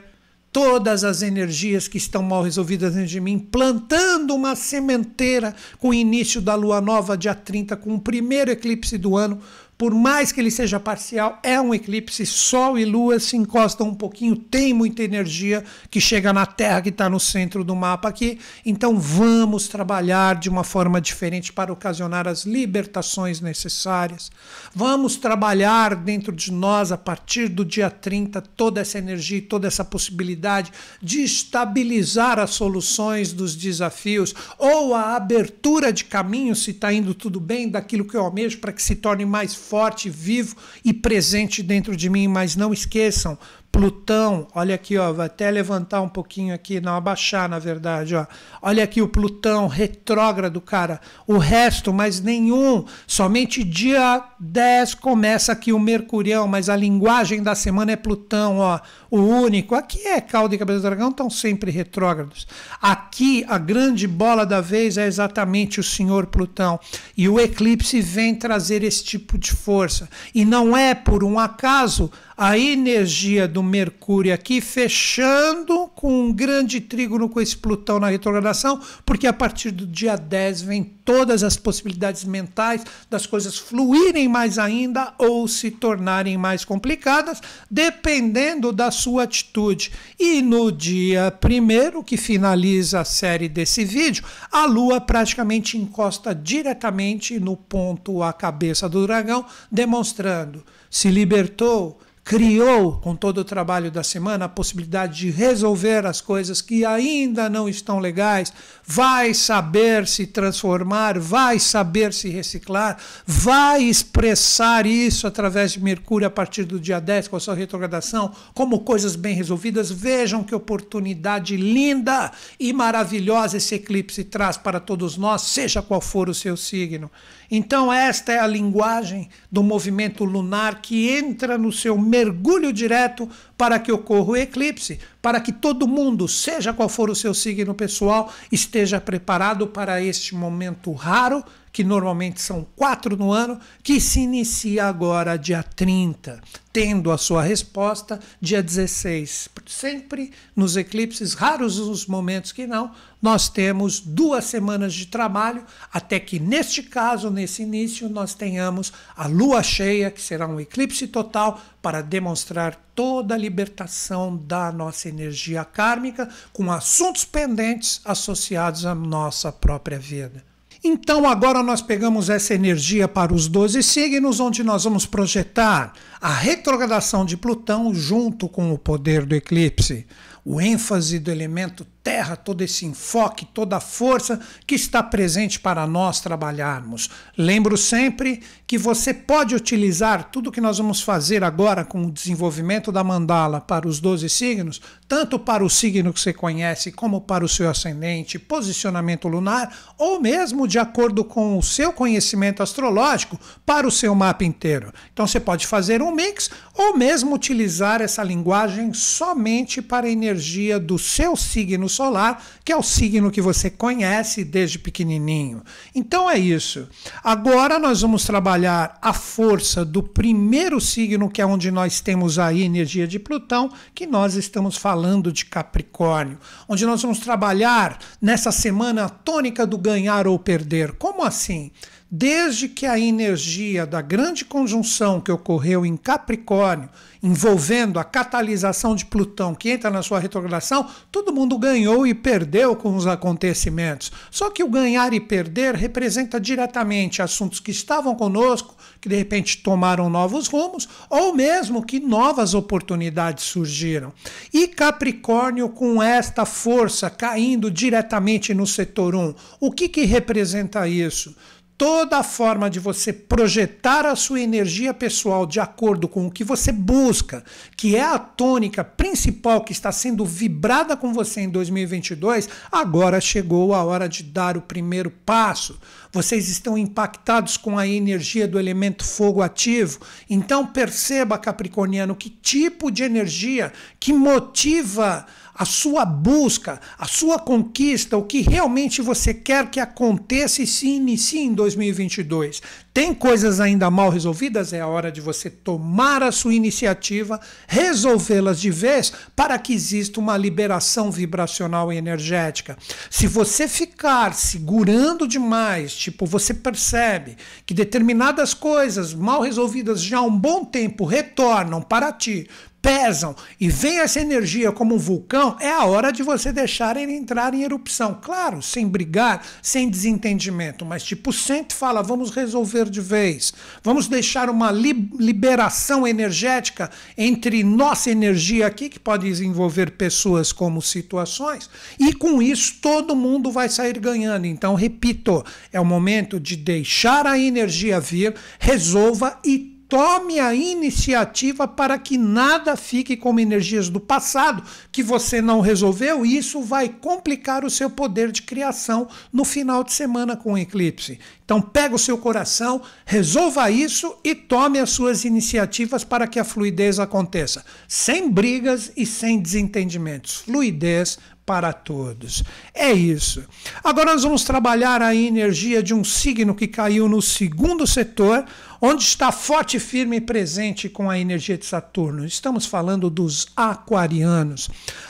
todas as energias que estão mal resolvidas dentro de mim, plantando uma sementeira com o início da lua nova, dia 30, com o primeiro eclipse do ano, por mais que ele seja parcial, é um eclipse. Sol e Lua se encostam um pouquinho, tem muita energia que chega na Terra, que está no centro do mapa aqui. Então vamos trabalhar de uma forma diferente para ocasionar as libertações necessárias. Vamos trabalhar dentro de nós, a partir do dia 30, toda essa energia e toda essa possibilidade de estabilizar as soluções dos desafios ou a abertura de caminho, se está indo tudo bem, daquilo que eu almejo, para que se torne mais forte, vivo e presente dentro de mim. Mas não esqueçam, Plutão, olha aqui, ó, vai até levantar um pouquinho aqui, não abaixar, na verdade, ó. Olha aqui o Plutão retrógrado, cara. O resto, mais nenhum. Somente dia 10 começa aqui o Mercurião, mas a linguagem da semana é Plutão, ó. O único. Aqui é Calda e cabeça do dragão, estão sempre retrógrados. Aqui a grande bola da vez é exatamente o senhor Plutão. E o eclipse vem trazer esse tipo de força. E não é por um acaso a energia do Mercúrio aqui fechando com um grande trígono com esse Plutão na retrogradação, porque a partir do dia 10 vem todas as possibilidades mentais das coisas fluírem mais ainda ou se tornarem mais complicadas, dependendo da sua atitude. E no dia primeiro, que finaliza a série desse vídeo, a Lua praticamente encosta diretamente no ponto à cabeça do dragão, demonstrando se libertou criou, com todo o trabalho da semana, a possibilidade de resolver as coisas que ainda não estão legais, vai saber se transformar, vai saber se reciclar, vai expressar isso através de Mercúrio a partir do dia 10 com a sua retrogradação, como coisas bem resolvidas. Vejam que oportunidade linda e maravilhosa esse eclipse traz para todos nós, seja qual for o seu signo. Então, esta é a linguagem do movimento lunar que entra no seu mergulho direto para que ocorra o eclipse, para que todo mundo, seja qual for o seu signo pessoal, esteja preparado para este momento raro que normalmente são quatro no ano, que se inicia agora dia 30, tendo a sua resposta dia 16. Sempre nos eclipses, raros os momentos que não, nós temos duas semanas de trabalho, até que neste caso, nesse início, nós tenhamos a lua cheia, que será um eclipse total, para demonstrar toda a libertação da nossa energia kármica, com assuntos pendentes associados à nossa própria vida. Então agora nós pegamos essa energia para os 12 signos, onde nós vamos projetar a retrogradação de Plutão junto com o poder do eclipse o ênfase do elemento terra, todo esse enfoque, toda a força que está presente para nós trabalharmos. Lembro sempre que você pode utilizar tudo que nós vamos fazer agora com o desenvolvimento da mandala para os 12 signos, tanto para o signo que você conhece, como para o seu ascendente, posicionamento lunar, ou mesmo de acordo com o seu conhecimento astrológico para o seu mapa inteiro. Então você pode fazer um mix ou mesmo utilizar essa linguagem somente para a energia do seu signo solar, que é o signo que você conhece desde pequenininho. Então é isso. Agora nós vamos trabalhar a força do primeiro signo, que é onde nós temos aí energia de Plutão, que nós estamos falando de Capricórnio, onde nós vamos trabalhar nessa semana a tônica do ganhar ou perder. Como assim? desde que a energia da grande conjunção que ocorreu em Capricórnio, envolvendo a catalisação de Plutão que entra na sua retrogradação, todo mundo ganhou e perdeu com os acontecimentos. Só que o ganhar e perder representa diretamente assuntos que estavam conosco, que de repente tomaram novos rumos, ou mesmo que novas oportunidades surgiram. E Capricórnio com esta força caindo diretamente no setor 1. O que que representa isso? toda forma de você projetar a sua energia pessoal de acordo com o que você busca, que é a tônica principal que está sendo vibrada com você em 2022, agora chegou a hora de dar o primeiro passo. Vocês estão impactados com a energia do elemento fogo ativo. Então perceba, Capricorniano, que tipo de energia que motiva a sua busca, a sua conquista, o que realmente você quer que aconteça e se inicie em 2022. Tem coisas ainda mal resolvidas? É a hora de você tomar a sua iniciativa, resolvê-las de vez para que exista uma liberação vibracional e energética. Se você ficar segurando demais, tipo, você percebe que determinadas coisas mal resolvidas já há um bom tempo retornam para ti pesam e vem essa energia como um vulcão, é a hora de você deixar ele entrar em erupção. Claro, sem brigar, sem desentendimento, mas tipo, sempre fala, vamos resolver de vez. Vamos deixar uma liberação energética entre nossa energia aqui, que pode envolver pessoas como situações, e com isso todo mundo vai sair ganhando. Então, repito, é o momento de deixar a energia vir, resolva e tome a iniciativa para que nada fique como energias do passado que você não resolveu, e isso vai complicar o seu poder de criação no final de semana com o eclipse. Então, pega o seu coração, resolva isso e tome as suas iniciativas para que a fluidez aconteça, sem brigas e sem desentendimentos. Fluidez para todos. É isso. Agora nós vamos trabalhar a energia de um signo que caiu no segundo setor, onde está forte firme e presente com a energia de Saturno. Estamos falando dos aquarianos.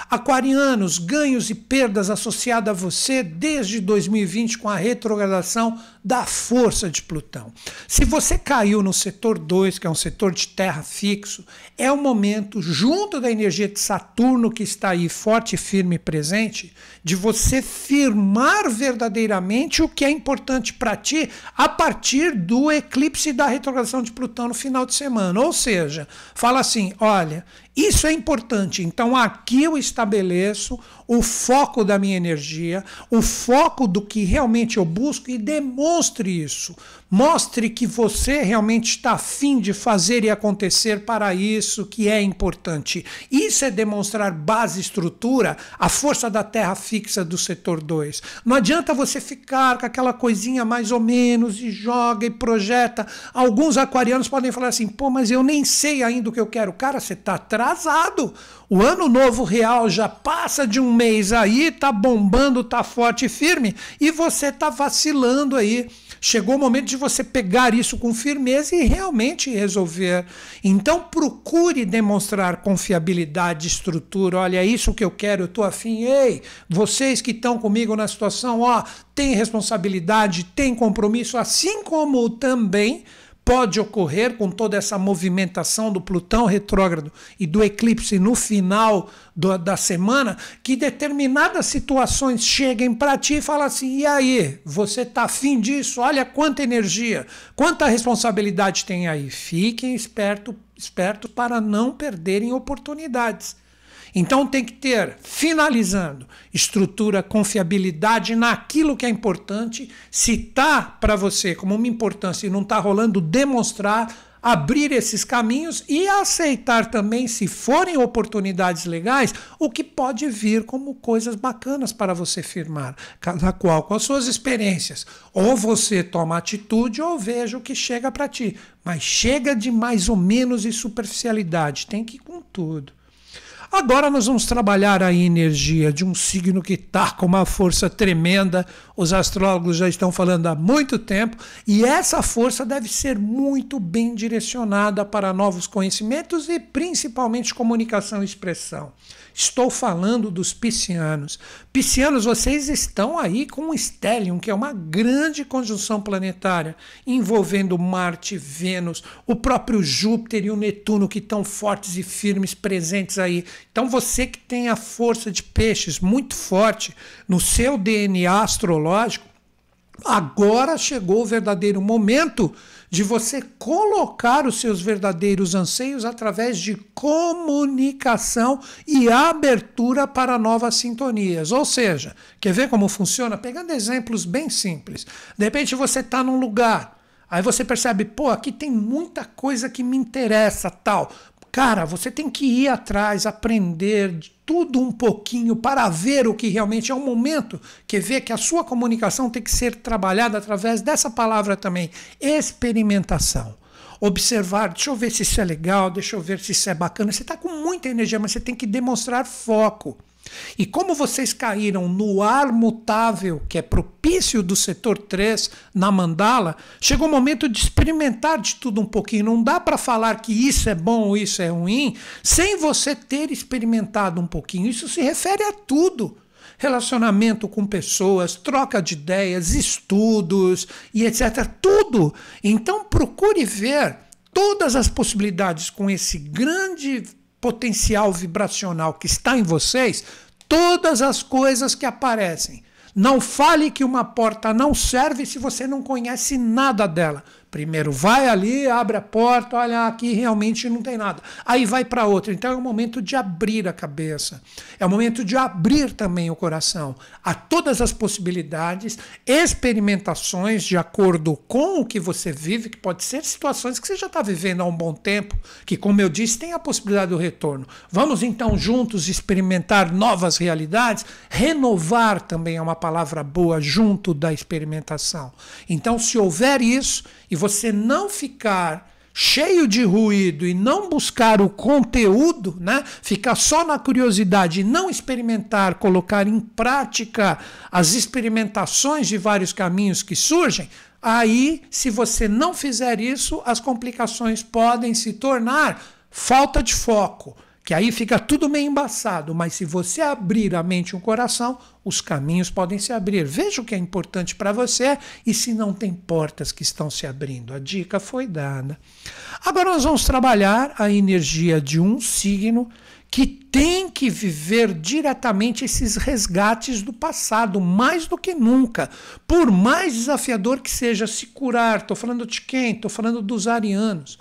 Aquarianos, ganhos e perdas associados a você desde 2020 com a retrogradação da força de Plutão. Se você caiu no setor 2, que é um setor de terra fixo, é o momento, junto da energia de Saturno, que está aí forte, firme e presente, de você firmar verdadeiramente o que é importante para ti a partir do eclipse da retrogradação de Plutão no final de semana. Ou seja, fala assim: olha, isso é importante. Então, aqui eu estabeleço o foco da minha energia, o foco do que realmente eu busco e demonstre isso. Mostre que você realmente está afim de fazer e acontecer para isso que é importante. Isso é demonstrar base estrutura, a força da terra fixa do setor 2. Não adianta você ficar com aquela coisinha mais ou menos e joga e projeta. Alguns aquarianos podem falar assim: pô, mas eu nem sei ainda o que eu quero. Cara, você está atrasado. O ano novo real já passa de um mês aí, tá bombando, tá forte e firme, e você tá vacilando aí. Chegou o momento de você pegar isso com firmeza e realmente resolver. Então procure demonstrar confiabilidade, estrutura. Olha, é isso que eu quero, eu tô afim. Ei, vocês que estão comigo na situação, ó, tem responsabilidade, tem compromisso, assim como também pode ocorrer com toda essa movimentação do Plutão retrógrado e do eclipse no final do, da semana, que determinadas situações cheguem para ti e falem assim: e aí, você está afim disso? Olha quanta energia, quanta responsabilidade tem aí. Fiquem esperto, espertos para não perderem oportunidades. Então tem que ter, finalizando, estrutura, confiabilidade naquilo que é importante. Se está para você como uma importância e não está rolando, demonstrar, abrir esses caminhos e aceitar também, se forem oportunidades legais, o que pode vir como coisas bacanas para você firmar, cada qual com as suas experiências. Ou você toma atitude ou veja o que chega para ti. Mas chega de mais ou menos e superficialidade, tem que ir com tudo. Agora nós vamos trabalhar a energia de um signo que está com uma força tremenda. Os astrólogos já estão falando há muito tempo e essa força deve ser muito bem direcionada para novos conhecimentos e principalmente comunicação e expressão. Estou falando dos piscianos. Piscianos, vocês estão aí com o Stellium, que é uma grande conjunção planetária envolvendo Marte, Vênus, o próprio Júpiter e o Netuno, que estão fortes e firmes presentes aí. Então, você que tem a força de peixes muito forte no seu DNA astrológico, agora chegou o verdadeiro momento de você colocar os seus verdadeiros anseios através de comunicação e abertura para novas sintonias. Ou seja, quer ver como funciona? Pegando exemplos bem simples. De repente você está num lugar. Aí você percebe, pô, aqui tem muita coisa que me interessa, tal. Cara, você tem que ir atrás, aprender de tudo um pouquinho para ver o que realmente é o momento que vê que a sua comunicação tem que ser trabalhada através dessa palavra também, experimentação observar, deixa eu ver se isso é legal, deixa eu ver se isso é bacana. Você está com muita energia, mas você tem que demonstrar foco. E como vocês caíram no ar mutável, que é propício do setor 3 na mandala, chegou o momento de experimentar de tudo um pouquinho. Não dá para falar que isso é bom ou isso é ruim sem você ter experimentado um pouquinho. Isso se refere a tudo relacionamento com pessoas, troca de ideias, estudos e etc. Tudo. Então procure ver todas as possibilidades com esse grande potencial vibracional que está em vocês, todas as coisas que aparecem. Não fale que uma porta não serve se você não conhece nada dela. Primeiro vai ali, abre a porta, olha aqui realmente não tem nada. Aí vai para outra. Então é o momento de abrir a cabeça. É o momento de abrir também o coração a todas as possibilidades, experimentações de acordo com o que você vive, que pode ser situações que você já está vivendo há um bom tempo, que como eu disse, tem a possibilidade do retorno. Vamos então juntos experimentar novas realidades. Renovar também é uma palavra boa junto da experimentação. Então se houver isso e você não ficar cheio de ruído e não buscar o conteúdo, né? Ficar só na curiosidade e não experimentar, colocar em prática as experimentações de vários caminhos que surgem, aí, se você não fizer isso, as complicações podem se tornar falta de foco, que aí fica tudo meio embaçado, mas se você abrir a mente e o coração, os caminhos podem se abrir. Veja o que é importante para você e se não tem portas que estão se abrindo. A dica foi dada. Agora nós vamos trabalhar a energia de um signo que tem que viver diretamente esses resgates do passado, mais do que nunca. Por mais desafiador que seja se curar, estou falando de quem? Estou falando dos arianos.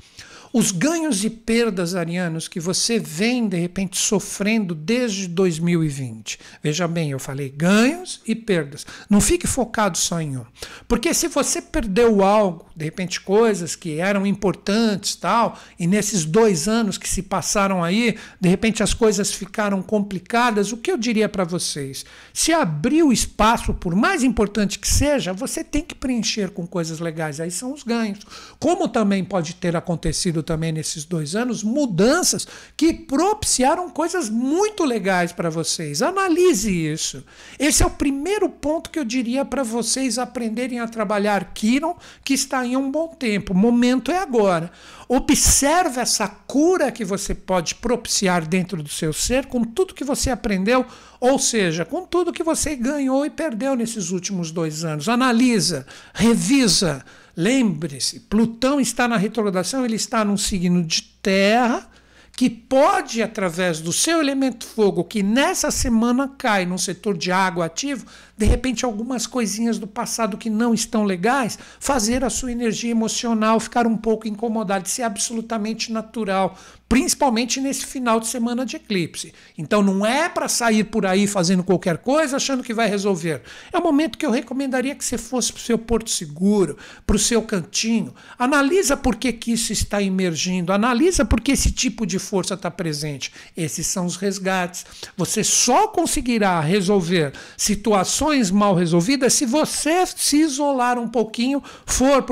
Os ganhos e perdas arianos que você vem de repente sofrendo desde 2020. Veja bem, eu falei ganhos e perdas. Não fique focado só em um. Porque se você perdeu algo, de repente coisas que eram importantes, tal, e nesses dois anos que se passaram aí, de repente as coisas ficaram complicadas, o que eu diria para vocês? Se abrir o espaço, por mais importante que seja, você tem que preencher com coisas legais. Aí são os ganhos. Como também pode ter acontecido também nesses dois anos mudanças que propiciaram coisas muito legais para vocês. Analise isso. Esse é o primeiro ponto que eu diria para vocês aprenderem a trabalhar Kiron, que está em um bom tempo. O momento é agora. Observe essa cura que você pode propiciar dentro do seu ser com tudo que você aprendeu, ou seja, com tudo que você ganhou e perdeu nesses últimos dois anos. Analisa, revisa Lembre-se, Plutão está na retrogradação, ele está num signo de terra que pode, através do seu elemento fogo, que nessa semana cai num setor de água ativo, de repente algumas coisinhas do passado que não estão legais, fazer a sua energia emocional ficar um pouco incomodada. Isso é absolutamente natural, principalmente nesse final de semana de eclipse. Então não é para sair por aí fazendo qualquer coisa achando que vai resolver. É o momento que eu recomendaria que você fosse para o seu porto seguro, para o seu cantinho. Analisa por que, que isso está emergindo, analisa por que esse tipo de força está presente. Esses são os resgates. Você só conseguirá resolver situações questões mal resolvidas, se você se isolar um pouquinho, for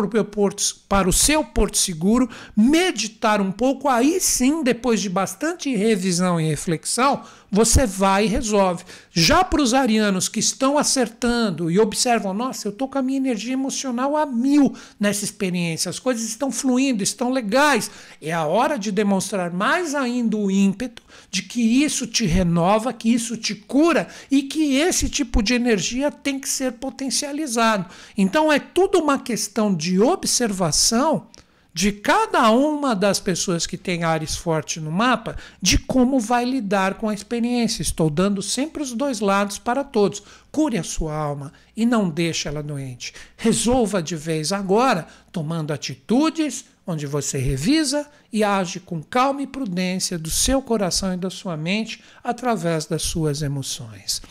para o seu porto seguro, meditar um pouco, aí sim, depois de bastante revisão e reflexão, você vai e resolve. Já para os arianos que estão acertando e observam, nossa, eu estou com a minha energia emocional a mil nessa experiência, as coisas estão fluindo, estão legais, é a hora de demonstrar mais ainda o ímpeto de que isso te renova, que isso te cura e que esse tipo de energia tem que ser potencializado. Então é tudo uma questão de observação de cada uma das pessoas que tem Ares forte no mapa, de como vai lidar com a experiência. Estou dando sempre os dois lados para todos. Cure a sua alma e não deixe ela doente. Resolva de vez agora, tomando atitudes onde você revisa e age com calma e prudência do seu coração e da sua mente através das suas emoções.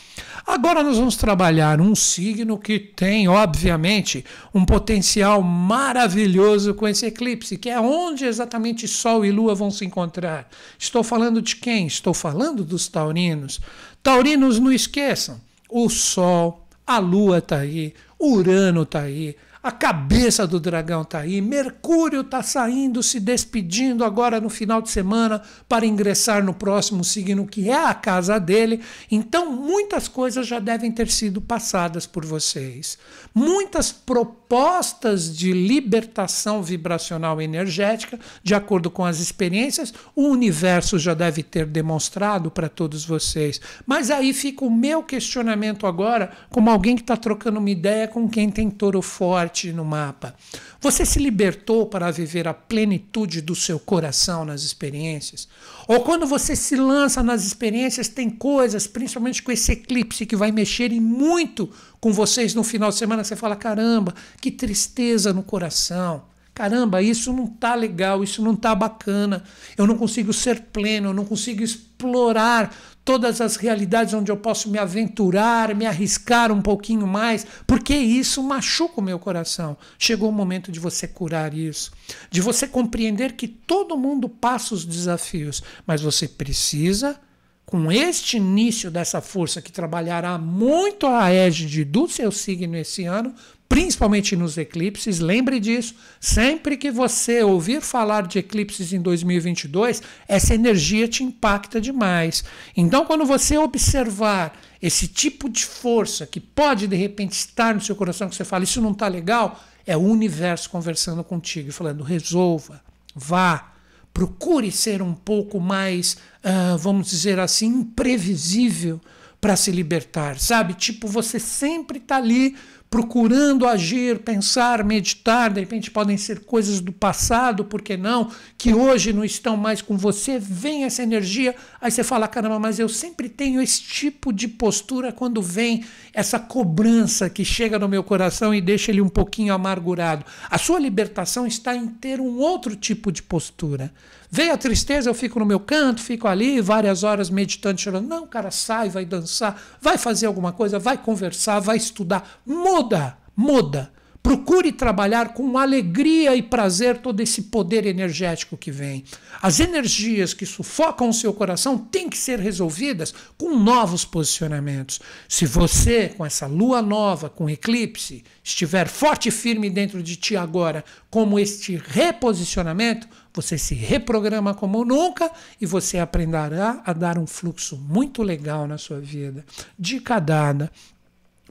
Agora nós vamos trabalhar um signo que tem, obviamente, um potencial maravilhoso com esse eclipse, que é onde exatamente Sol e Lua vão se encontrar. Estou falando de quem? Estou falando dos taurinos. Taurinos, não esqueçam, o Sol, a Lua está aí, Urano está aí, a cabeça do dragão está aí. Mercúrio está saindo, se despedindo agora no final de semana para ingressar no próximo signo, que é a casa dele. Então, muitas coisas já devem ter sido passadas por vocês. Muitas propostas de libertação vibracional energética, de acordo com as experiências, o universo já deve ter demonstrado para todos vocês. Mas aí fica o meu questionamento agora, como alguém que está trocando uma ideia com quem tem touro forte norte no mapa. Você se libertou para viver a plenitude do seu coração nas experiências? Ou quando você se lança nas experiências, tem coisas, principalmente com esse eclipse que vai mexer e muito com vocês no final de semana, você fala: caramba, que tristeza no coração. Caramba, isso não tá legal, isso não tá bacana. Eu não consigo ser pleno, eu não consigo explorar todas as realidades onde eu posso me aventurar, me arriscar um pouquinho mais, porque isso machuca o meu coração. Chegou o momento de você curar isso, de você compreender que todo mundo passa os desafios, mas você precisa com este início dessa força que trabalhará muito a égide do seu signo esse ano, principalmente nos eclipses. Lembre disso, sempre que você ouvir falar de eclipses em 2022, essa energia te impacta demais. Então, quando você observar esse tipo de força que pode de repente estar no seu coração, que você fala, isso não está legal, é o universo conversando contigo e falando, resolva, vá. Procure ser um pouco mais, uh, vamos dizer assim, imprevisível para se libertar, sabe? Tipo, você sempre está ali procurando agir, pensar, meditar, de repente podem ser coisas do passado, por que não, que hoje não estão mais com você, vem essa energia, aí você fala, caramba, mas eu sempre tenho esse tipo de postura quando vem essa cobrança que chega no meu coração e deixa ele um pouquinho amargurado. A sua libertação está em ter um outro tipo de postura. Vem a tristeza, eu fico no meu canto, fico ali várias horas meditando, chorando. Não, cara, sai, vai dançar, vai fazer alguma coisa, vai conversar, vai estudar. Muda, muda. Procure trabalhar com alegria e prazer todo esse poder energético que vem. As energias que sufocam o seu coração têm que ser resolvidas com novos posicionamentos. Se você, com essa lua nova, com eclipse, estiver forte e firme dentro de ti agora, como este reposicionamento, você se reprograma como nunca e você aprenderá a dar um fluxo muito legal na sua vida. Dica dada.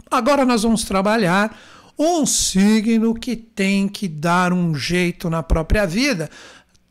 Agora nós vamos trabalhar um signo que tem que dar um jeito na própria vida,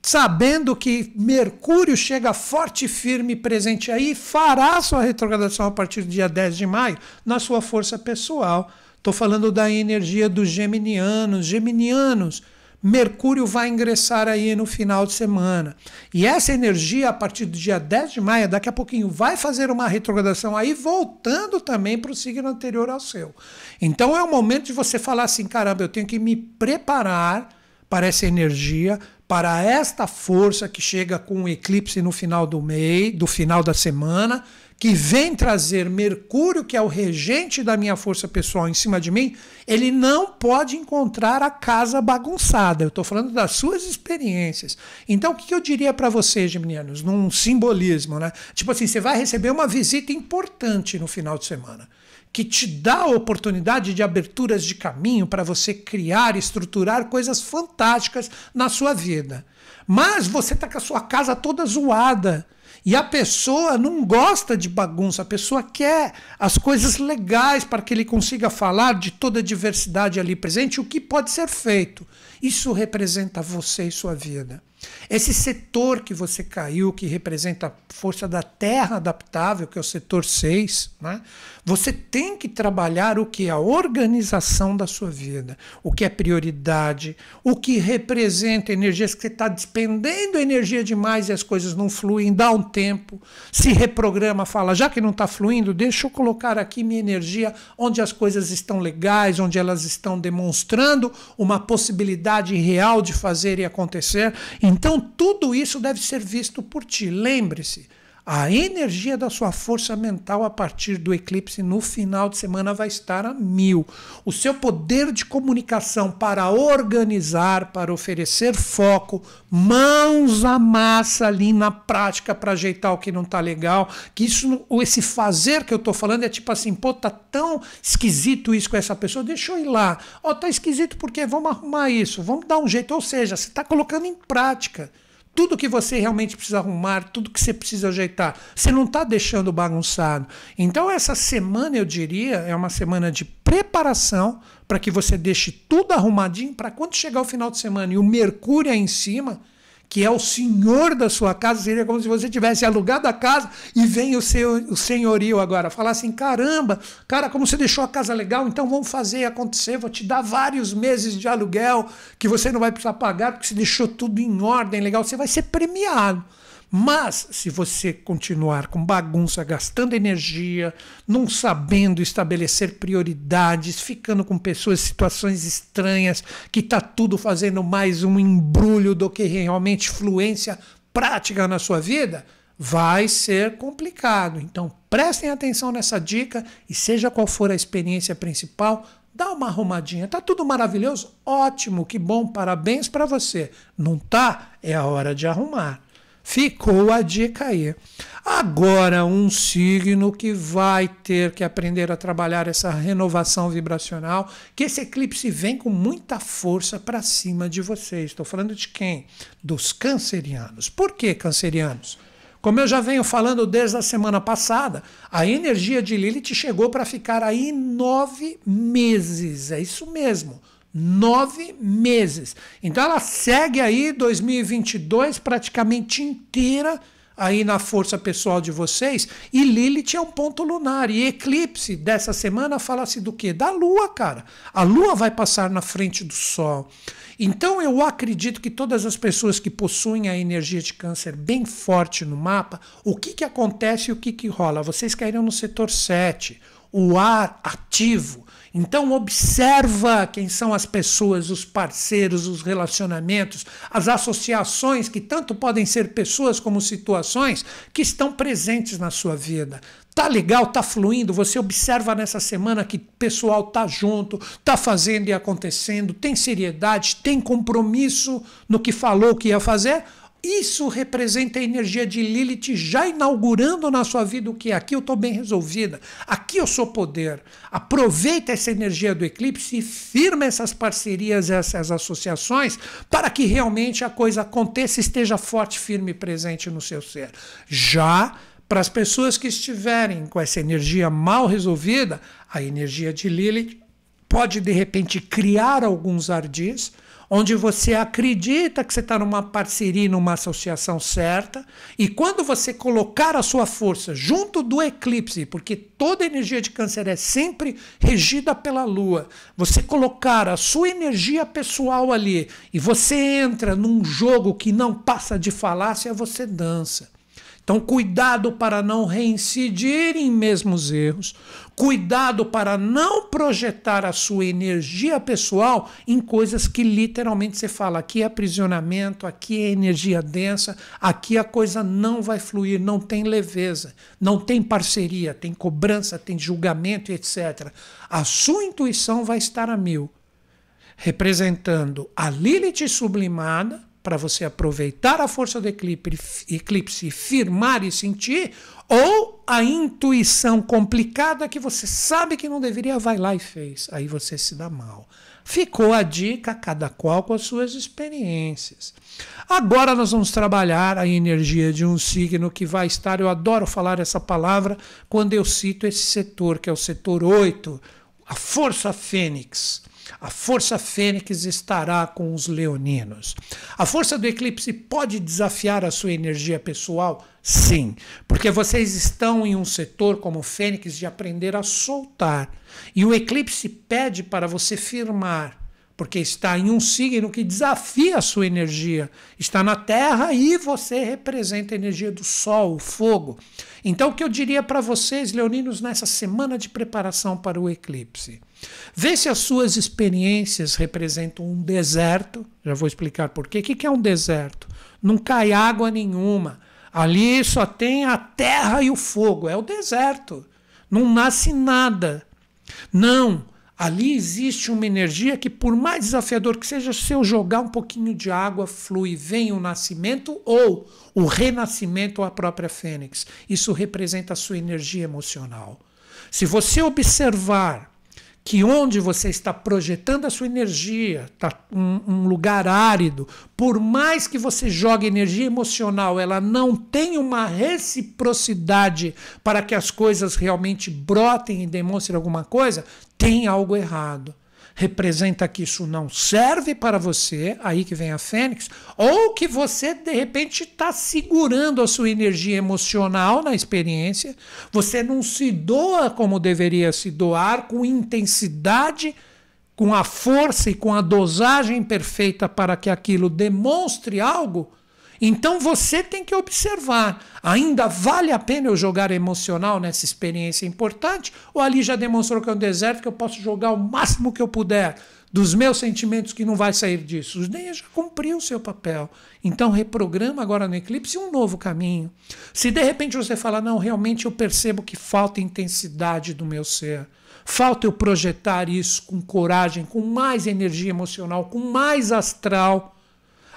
sabendo que Mercúrio chega forte e firme presente aí, fará sua retrogradação a partir do dia 10 de maio na sua força pessoal. Estou falando da energia dos geminianos. Geminianos Mercúrio vai ingressar aí no final de semana. E essa energia, a partir do dia 10 de maio, daqui a pouquinho, vai fazer uma retrogradação aí, voltando também para o signo anterior ao seu. Então é o momento de você falar assim: caramba, eu tenho que me preparar para essa energia, para esta força que chega com o eclipse no final do mês, do final da semana que vem trazer Mercúrio, que é o regente da minha força pessoal, em cima de mim, ele não pode encontrar a casa bagunçada. Eu estou falando das suas experiências. Então, o que eu diria para vocês, geminianos, num simbolismo, né? Tipo assim, você vai receber uma visita importante no final de semana que te dá a oportunidade de aberturas de caminho para você criar, estruturar coisas fantásticas na sua vida. Mas você está com a sua casa toda zoada. E a pessoa não gosta de bagunça, a pessoa quer as coisas legais para que ele consiga falar de toda a diversidade ali presente, o que pode ser feito. Isso representa você e sua vida. Esse setor que você caiu, que representa a força da terra adaptável, que é o setor 6, né? Você tem que trabalhar o que é a organização da sua vida, o que é prioridade, o que representa energias que você está despendendo energia demais e as coisas não fluem, dá um tempo, se reprograma, fala, já que não está fluindo, deixa eu colocar aqui minha energia onde as coisas estão legais, onde elas estão demonstrando uma possibilidade real de fazer e acontecer. Então tudo isso deve ser visto por ti. Lembre-se, a energia da sua força mental a partir do eclipse no final de semana vai estar a mil. O seu poder de comunicação para organizar, para oferecer foco, mãos à massa ali na prática para ajeitar o que não está legal. Que isso, esse fazer que eu estou falando é tipo assim, pô, tá tão esquisito isso com essa pessoa, deixa eu ir lá. Ó, oh, tá esquisito porque vamos arrumar isso, vamos dar um jeito. Ou seja, você está colocando em prática tudo que você realmente precisa arrumar, tudo que você precisa ajeitar. Você não está deixando bagunçado. Então, essa semana, eu diria, é uma semana de preparação para que você deixe tudo arrumadinho para quando chegar o final de semana e o Mercúrio aí em cima que é o senhor da sua casa, seria como se você tivesse alugado a casa e vem o, seu, o senhorio agora falar assim: caramba, cara, como você deixou a casa legal, então vamos fazer acontecer, vou te dar vários meses de aluguel que você não vai precisar pagar, porque você deixou tudo em ordem legal, você vai ser premiado. Mas se você continuar com bagunça, gastando energia, não sabendo estabelecer prioridades, ficando com pessoas, situações estranhas, que está tudo fazendo mais um embrulho do que realmente fluência prática na sua vida, vai ser complicado. Então, prestem atenção nessa dica e seja qual for a experiência principal, dá uma arrumadinha. Tá tudo maravilhoso? Ótimo, que bom, parabéns para você. Não tá? É a hora de arrumar. Ficou a dica aí. Agora, um signo que vai ter que aprender a trabalhar essa renovação vibracional, que esse eclipse vem com muita força para cima de vocês. Estou falando de quem? Dos cancerianos. Por que cancerianos? Como eu já venho falando desde a semana passada, a energia de Lilith chegou para ficar aí nove meses. É isso mesmo nove meses. Então ela segue aí 2022 praticamente inteira aí na força pessoal de vocês. E Lilith é um ponto lunar. E eclipse dessa semana fala-se do quê? Da Lua, cara. A Lua vai passar na frente do Sol. Então eu acredito que todas as pessoas que possuem a energia de câncer bem forte no mapa, o que, que acontece e o que, que rola? Vocês caíram no setor 7. O ar ativo, então observa quem são as pessoas, os parceiros, os relacionamentos, as associações que tanto podem ser pessoas como situações que estão presentes na sua vida. Tá legal, tá fluindo. Você observa nessa semana que o pessoal tá junto, tá fazendo e acontecendo, tem seriedade, tem compromisso no que falou que ia fazer? Isso representa a energia de Lilith já inaugurando na sua vida o que é aqui eu estou bem resolvida, aqui eu sou poder. Aproveita essa energia do eclipse e firma essas parcerias, essas associações, para que realmente a coisa aconteça, esteja forte, firme e presente no seu ser. Já para as pessoas que estiverem com essa energia mal resolvida, a energia de Lilith pode de repente criar alguns ardis onde você acredita que você está numa parceria, numa associação certa, e quando você colocar a sua força junto do eclipse, porque toda energia de câncer é sempre regida pela lua, você colocar a sua energia pessoal ali e você entra num jogo que não passa de falácia, você dança. Então, cuidado para não reincidir em mesmos erros, cuidado para não projetar a sua energia pessoal em coisas que literalmente você fala: aqui é aprisionamento, aqui é energia densa, aqui a coisa não vai fluir, não tem leveza, não tem parceria, tem cobrança, tem julgamento, etc. A sua intuição vai estar a mil, representando a Lilith sublimada para você aproveitar a força do eclipse e firmar e sentir, ou a intuição complicada que você sabe que não deveria, vai lá e fez. Aí você se dá mal. Ficou a dica, cada qual com as suas experiências. Agora nós vamos trabalhar a energia de um signo que vai estar, eu adoro falar essa palavra quando eu cito esse setor, que é o setor 8, a força fênix a força fênix estará com os leoninos. A força do eclipse pode desafiar a sua energia pessoal? Sim, porque vocês estão em um setor como o fênix de aprender a soltar. E o eclipse pede para você firmar porque está em um signo que desafia a sua energia. Está na Terra e você representa a energia do Sol, o fogo. Então, o que eu diria para vocês, leoninos, nessa semana de preparação para o eclipse? Vê se as suas experiências representam um deserto. Já vou explicar por quê. O que é um deserto? Não cai água nenhuma. Ali só tem a terra e o fogo. É o deserto. Não nasce nada. Não. Ali existe uma energia que, por mais desafiador que seja, se eu jogar um pouquinho de água, flui, vem o nascimento ou o renascimento à própria fênix. Isso representa a sua energia emocional. Se você observar que onde você está projetando a sua energia, tá um, um, lugar árido, por mais que você jogue energia emocional, ela não tem uma reciprocidade para que as coisas realmente brotem e demonstrem alguma coisa, tem algo errado representa que isso não serve para você, aí que vem a Fênix, ou que você de repente está segurando a sua energia emocional na experiência, você não se doa como deveria se doar, com intensidade, com a força e com a dosagem perfeita para que aquilo demonstre algo então você tem que observar: ainda vale a pena eu jogar emocional nessa experiência importante? Ou ali já demonstrou que é um deserto que eu posso jogar o máximo que eu puder dos meus sentimentos que não vai sair disso? Os Neia já cumpriu o seu papel. Então reprograma agora no eclipse um novo caminho. Se de repente você fala, não, realmente eu percebo que falta intensidade do meu ser. Falta eu projetar isso com coragem, com mais energia emocional, com mais astral.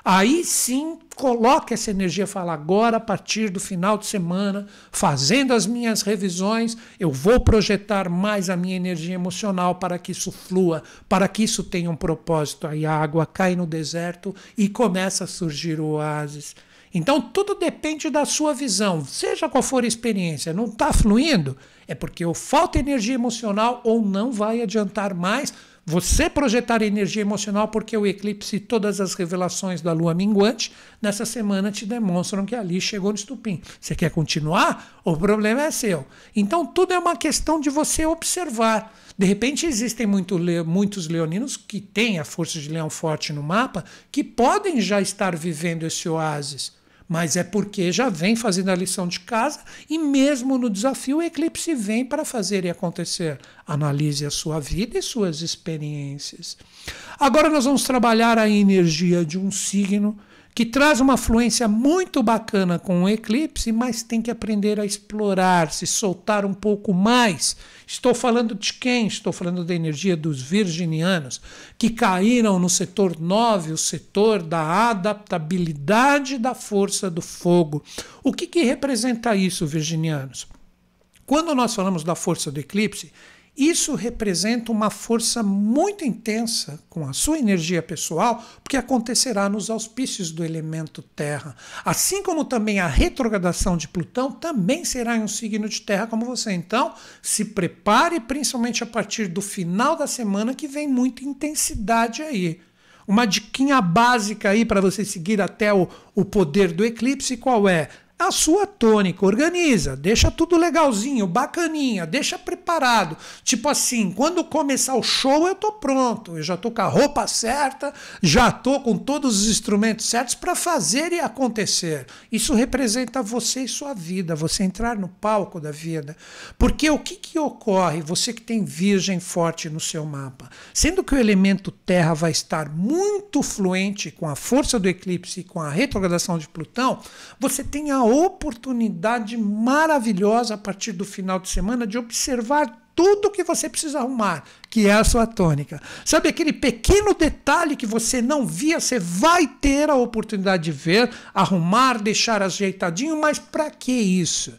Aí sim coloque essa energia, fala agora, a partir do final de semana, fazendo as minhas revisões, eu vou projetar mais a minha energia emocional para que isso flua, para que isso tenha um propósito. Aí a água cai no deserto e começa a surgir o oásis. Então tudo depende da sua visão, seja qual for a experiência, não está fluindo, é porque ou falta energia emocional ou não vai adiantar mais, você projetar energia emocional, porque o eclipse e todas as revelações da lua minguante nessa semana te demonstram que ali chegou no estupim. Você quer continuar? O problema é seu. Então, tudo é uma questão de você observar. De repente, existem muito, muitos leoninos que têm a força de leão forte no mapa que podem já estar vivendo esse oásis mas é porque já vem fazendo a lição de casa e, mesmo no desafio, o eclipse vem para fazer e acontecer. Analise a sua vida e suas experiências. Agora nós vamos trabalhar a energia de um signo que traz uma fluência muito bacana com o eclipse, mas tem que aprender a explorar, se soltar um pouco mais. Estou falando de quem? Estou falando da energia dos virginianos, que caíram no setor 9, o setor da adaptabilidade da força do fogo. O que, que representa isso, virginianos? Quando nós falamos da força do eclipse, isso representa uma força muito intensa com a sua energia pessoal, porque acontecerá nos auspícios do elemento Terra. Assim como também a retrogradação de Plutão também será em um signo de Terra como você. Então, se prepare, principalmente a partir do final da semana, que vem muita intensidade aí. Uma diquinha básica aí para você seguir até o, o poder do eclipse, qual é? a sua tônica, organiza, deixa tudo legalzinho, bacaninha, deixa preparado. Tipo assim, quando começar o show eu tô pronto, eu já tô com a roupa certa, já tô com todos os instrumentos certos para fazer e acontecer. Isso representa você e sua vida, você entrar no palco da vida. Porque o que que ocorre, você que tem virgem forte no seu mapa, sendo que o elemento terra vai estar muito fluente com a força do eclipse e com a retrogradação de Plutão, você tem a oportunidade maravilhosa a partir do final de semana de observar tudo que você precisa arrumar, que é a sua tônica. Sabe aquele pequeno detalhe que você não via, você vai ter a oportunidade de ver, arrumar, deixar ajeitadinho, mas para que isso?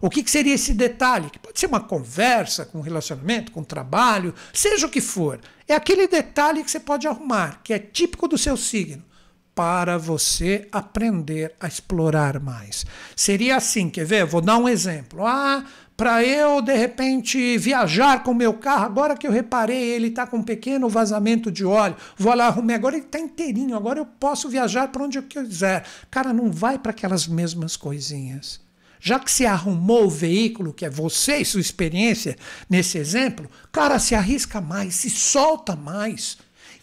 O que, seria esse detalhe? Que pode ser uma conversa com um relacionamento, com um trabalho, seja o que for. É aquele detalhe que você pode arrumar, que é típico do seu signo para você aprender a explorar mais. Seria assim, quer ver? Vou dar um exemplo. Ah, para eu de repente viajar com meu carro, agora que eu reparei, ele está com um pequeno vazamento de óleo, vou lá arrumar, agora ele está inteirinho, agora eu posso viajar para onde eu quiser. Cara, não vai para aquelas mesmas coisinhas. Já que se arrumou o veículo, que é você e sua experiência nesse exemplo, cara, se arrisca mais, se solta mais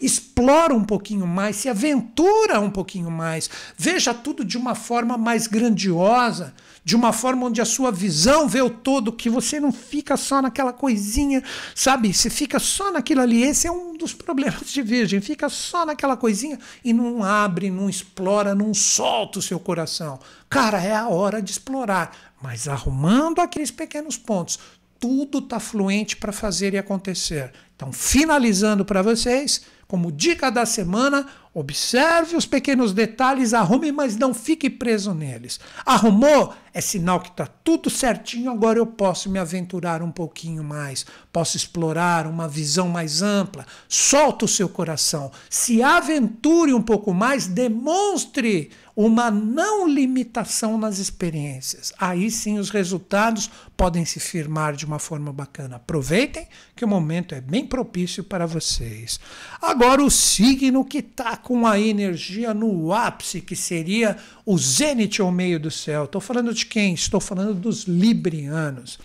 explora um pouquinho mais, se aventura um pouquinho mais, veja tudo de uma forma mais grandiosa, de uma forma onde a sua visão vê o todo, que você não fica só naquela coisinha, sabe? Você fica só naquilo ali. Esse é um dos problemas de virgem, fica só naquela coisinha e não abre, não explora, não solta o seu coração. Cara, é a hora de explorar, mas arrumando aqueles pequenos pontos. Tudo está fluente para fazer e acontecer. Então, finalizando para vocês, como dica da semana, observe os pequenos detalhes, arrume, mas não fique preso neles. Arrumou? É sinal que está tudo certinho, agora eu posso me aventurar um pouquinho mais, posso explorar uma visão mais ampla. Solta o seu coração, se aventure um pouco mais, demonstre uma não limitação nas experiências. Aí sim os resultados podem se firmar de uma forma bacana. Aproveitem que o momento é bem propício para vocês. Agora o signo que está com a energia no ápice, que seria o zênite ao meio do céu. Estou falando de quem? Estou falando dos librianos.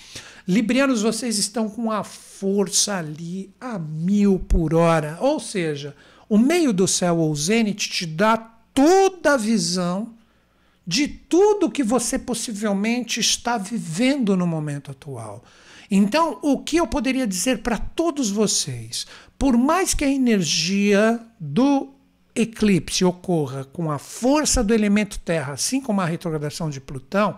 Librianos, vocês estão com a força ali a mil por hora. Ou seja, o meio do céu ou zênite te dá toda a visão de tudo que você possivelmente está vivendo no momento atual. Então, o que eu poderia dizer para todos vocês? Por mais que a energia do eclipse ocorra com a força do elemento Terra, assim como a retrogradação de Plutão,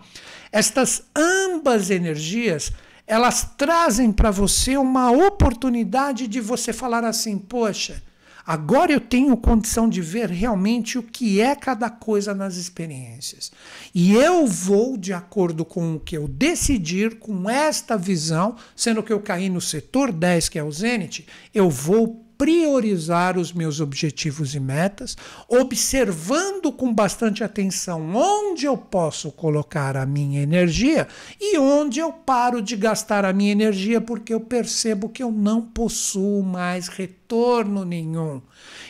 estas ambas energias elas trazem para você uma oportunidade de você falar assim: poxa, Agora eu tenho condição de ver realmente o que é cada coisa nas experiências. E eu vou, de acordo com o que eu decidir, com esta visão, sendo que eu caí no setor 10, que é o Zenit, eu vou priorizar os meus objetivos e metas, observando com bastante atenção onde eu posso colocar a minha energia e onde eu paro de gastar a minha energia porque eu percebo que eu não possuo mais retorno nenhum.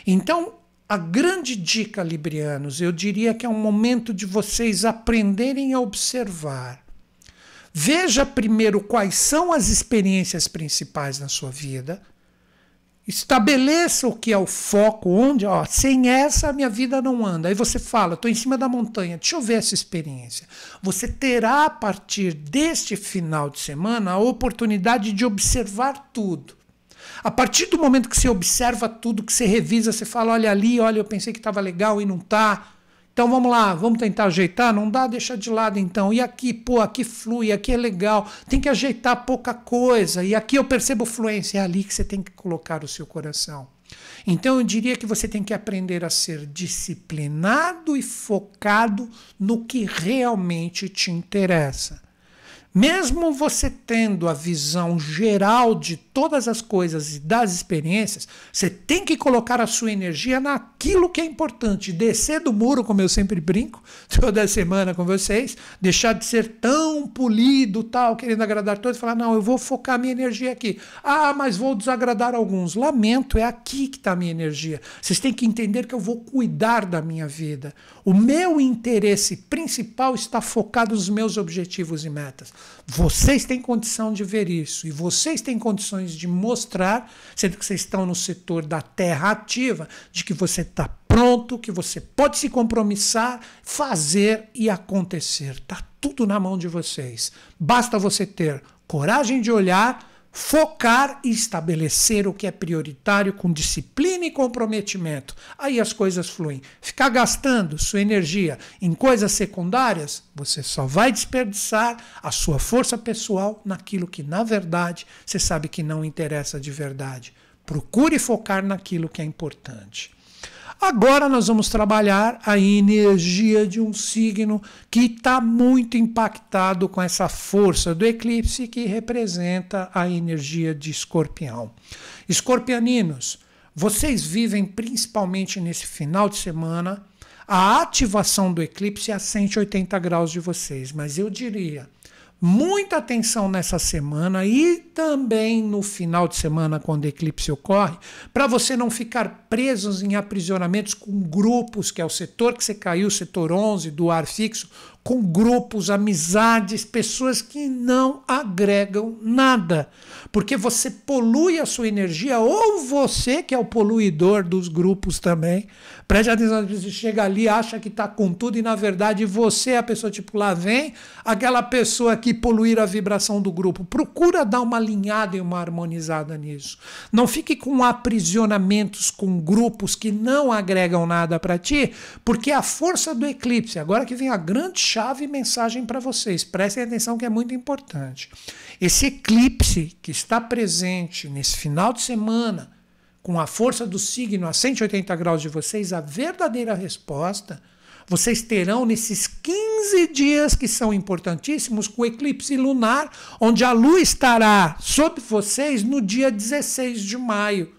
Então, a grande dica, Librianos, eu diria que é um momento de vocês aprenderem a observar. Veja primeiro quais são as experiências principais na sua vida, Estabeleça o que é o foco, onde, ó, sem essa a minha vida não anda. Aí você fala, estou em cima da montanha, deixa eu ver essa experiência. Você terá a partir deste final de semana a oportunidade de observar tudo. A partir do momento que você observa tudo, que você revisa, você fala, olha ali, olha, eu pensei que estava legal e não está. Então vamos lá, vamos tentar ajeitar, não dá, deixa de lado então. E aqui, pô, aqui flui, aqui é legal. Tem que ajeitar pouca coisa. E aqui eu percebo fluência, é ali que você tem que colocar o seu coração. Então eu diria que você tem que aprender a ser disciplinado e focado no que realmente te interessa. Mesmo você tendo a visão geral de todas as coisas e das experiências, você tem que colocar a sua energia naquilo que é importante. Descer do muro, como eu sempre brinco toda semana com vocês, deixar de ser tão polido, tal, querendo agradar todos, falar: não, eu vou focar minha energia aqui. Ah, mas vou desagradar alguns. Lamento, é aqui que está a minha energia. Vocês têm que entender que eu vou cuidar da minha vida. O meu interesse principal está focado nos meus objetivos e metas. Vocês têm condição de ver isso e vocês têm condições de mostrar, sendo que vocês estão no setor da terra ativa, de que você está pronto, que você pode se compromissar, fazer e acontecer. Está tudo na mão de vocês. Basta você ter coragem de olhar focar e estabelecer o que é prioritário com disciplina e comprometimento. Aí as coisas fluem. Ficar gastando sua energia em coisas secundárias, você só vai desperdiçar a sua força pessoal naquilo que na verdade você sabe que não interessa de verdade. Procure focar naquilo que é importante. Agora nós vamos trabalhar a energia de um signo que está muito impactado com essa força do eclipse que representa a energia de escorpião. Escorpianinos, vocês vivem principalmente nesse final de semana a ativação do eclipse é a 180 graus de vocês, mas eu diria Muita atenção nessa semana e também no final de semana, quando o eclipse ocorre, para você não ficar presos em aprisionamentos com grupos, que é o setor que você caiu, o setor 11 do ar fixo, com grupos, amizades, pessoas que não agregam nada. Porque você polui a sua energia, ou você, que é o poluidor dos grupos também, Preste atenção, você chega ali, acha que está com tudo e na verdade você é a pessoa tipo lá vem aquela pessoa que poluir a vibração do grupo. Procura dar uma alinhada e uma harmonizada nisso. Não fique com aprisionamentos com grupos que não agregam nada para ti, porque é a força do eclipse. Agora que vem a grande chave e mensagem para vocês. Prestem atenção que é muito importante. Esse eclipse que está presente nesse final de semana com a força do signo a 180 graus de vocês, a verdadeira resposta, vocês terão nesses 15 dias que são importantíssimos com o eclipse lunar, onde a lua estará sob vocês no dia 16 de maio,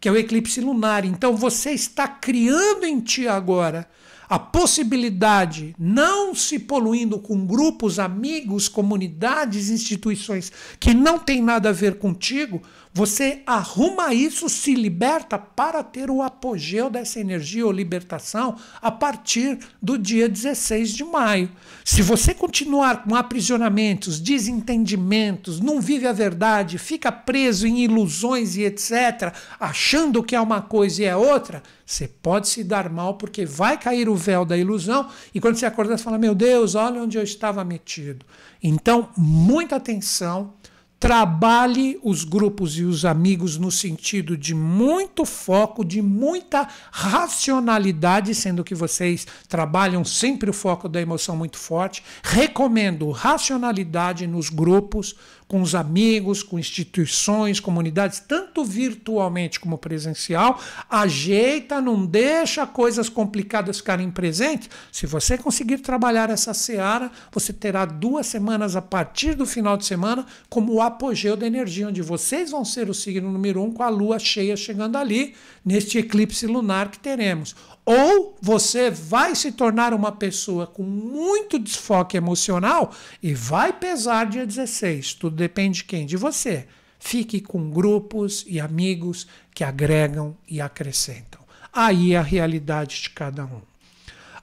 que é o eclipse lunar. Então você está criando em ti agora a possibilidade, não se poluindo com grupos, amigos, comunidades, instituições que não têm nada a ver contigo, você arruma isso, se liberta para ter o apogeu dessa energia ou libertação a partir do dia 16 de maio. Se você continuar com aprisionamentos, desentendimentos, não vive a verdade, fica preso em ilusões e etc., achando que é uma coisa e é outra, você pode se dar mal porque vai cair o véu da ilusão e quando você acordar, você fala: Meu Deus, olha onde eu estava metido. Então, muita atenção trabalhe os grupos e os amigos no sentido de muito foco, de muita racionalidade, sendo que vocês trabalham sempre o foco da emoção muito forte. Recomendo racionalidade nos grupos, com os amigos, com instituições, comunidades, tanto virtualmente como presencial, ajeita, não deixa coisas complicadas ficarem presentes. Se você conseguir trabalhar essa seara, você terá duas semanas a partir do final de semana como o apogeu da energia, onde vocês vão ser o signo número um com a lua cheia chegando ali, neste eclipse lunar que teremos. Ou você vai se tornar uma pessoa com muito desfoque emocional e vai pesar dia 16. Tudo depende de quem? De você. Fique com grupos e amigos que agregam e acrescentam. Aí é a realidade de cada um.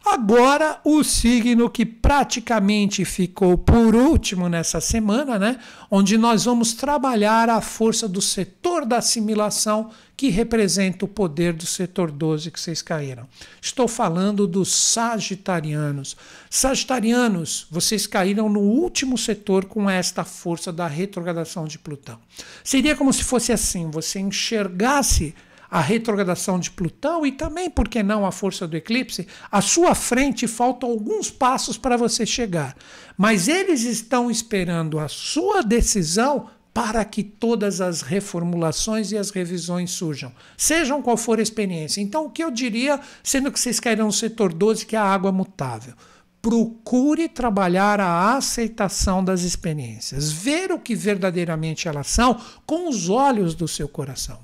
Agora, o signo que praticamente ficou por último nessa semana, né? Onde nós vamos trabalhar a força do setor da assimilação que representa o poder do setor 12 que vocês caíram. Estou falando dos sagitarianos. Sagitarianos, vocês caíram no último setor com esta força da retrogradação de Plutão. Seria como se fosse assim, você enxergasse a retrogradação de Plutão e também, por que não, a força do eclipse, à sua frente faltam alguns passos para você chegar. Mas eles estão esperando a sua decisão para que todas as reformulações e as revisões surjam, sejam qual for a experiência. Então, o que eu diria, sendo que vocês querem um setor 12, que é a água mutável? Procure trabalhar a aceitação das experiências, ver o que verdadeiramente elas são com os olhos do seu coração.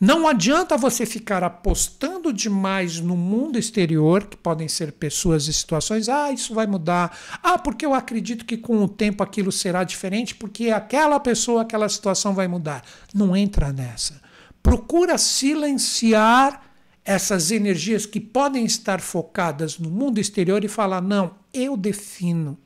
Não adianta você ficar apostando demais no mundo exterior, que podem ser pessoas e situações. Ah, isso vai mudar. Ah, porque eu acredito que com o tempo aquilo será diferente, porque aquela pessoa, aquela situação vai mudar. Não entra nessa. Procura silenciar essas energias que podem estar focadas no mundo exterior e falar: não, eu defino.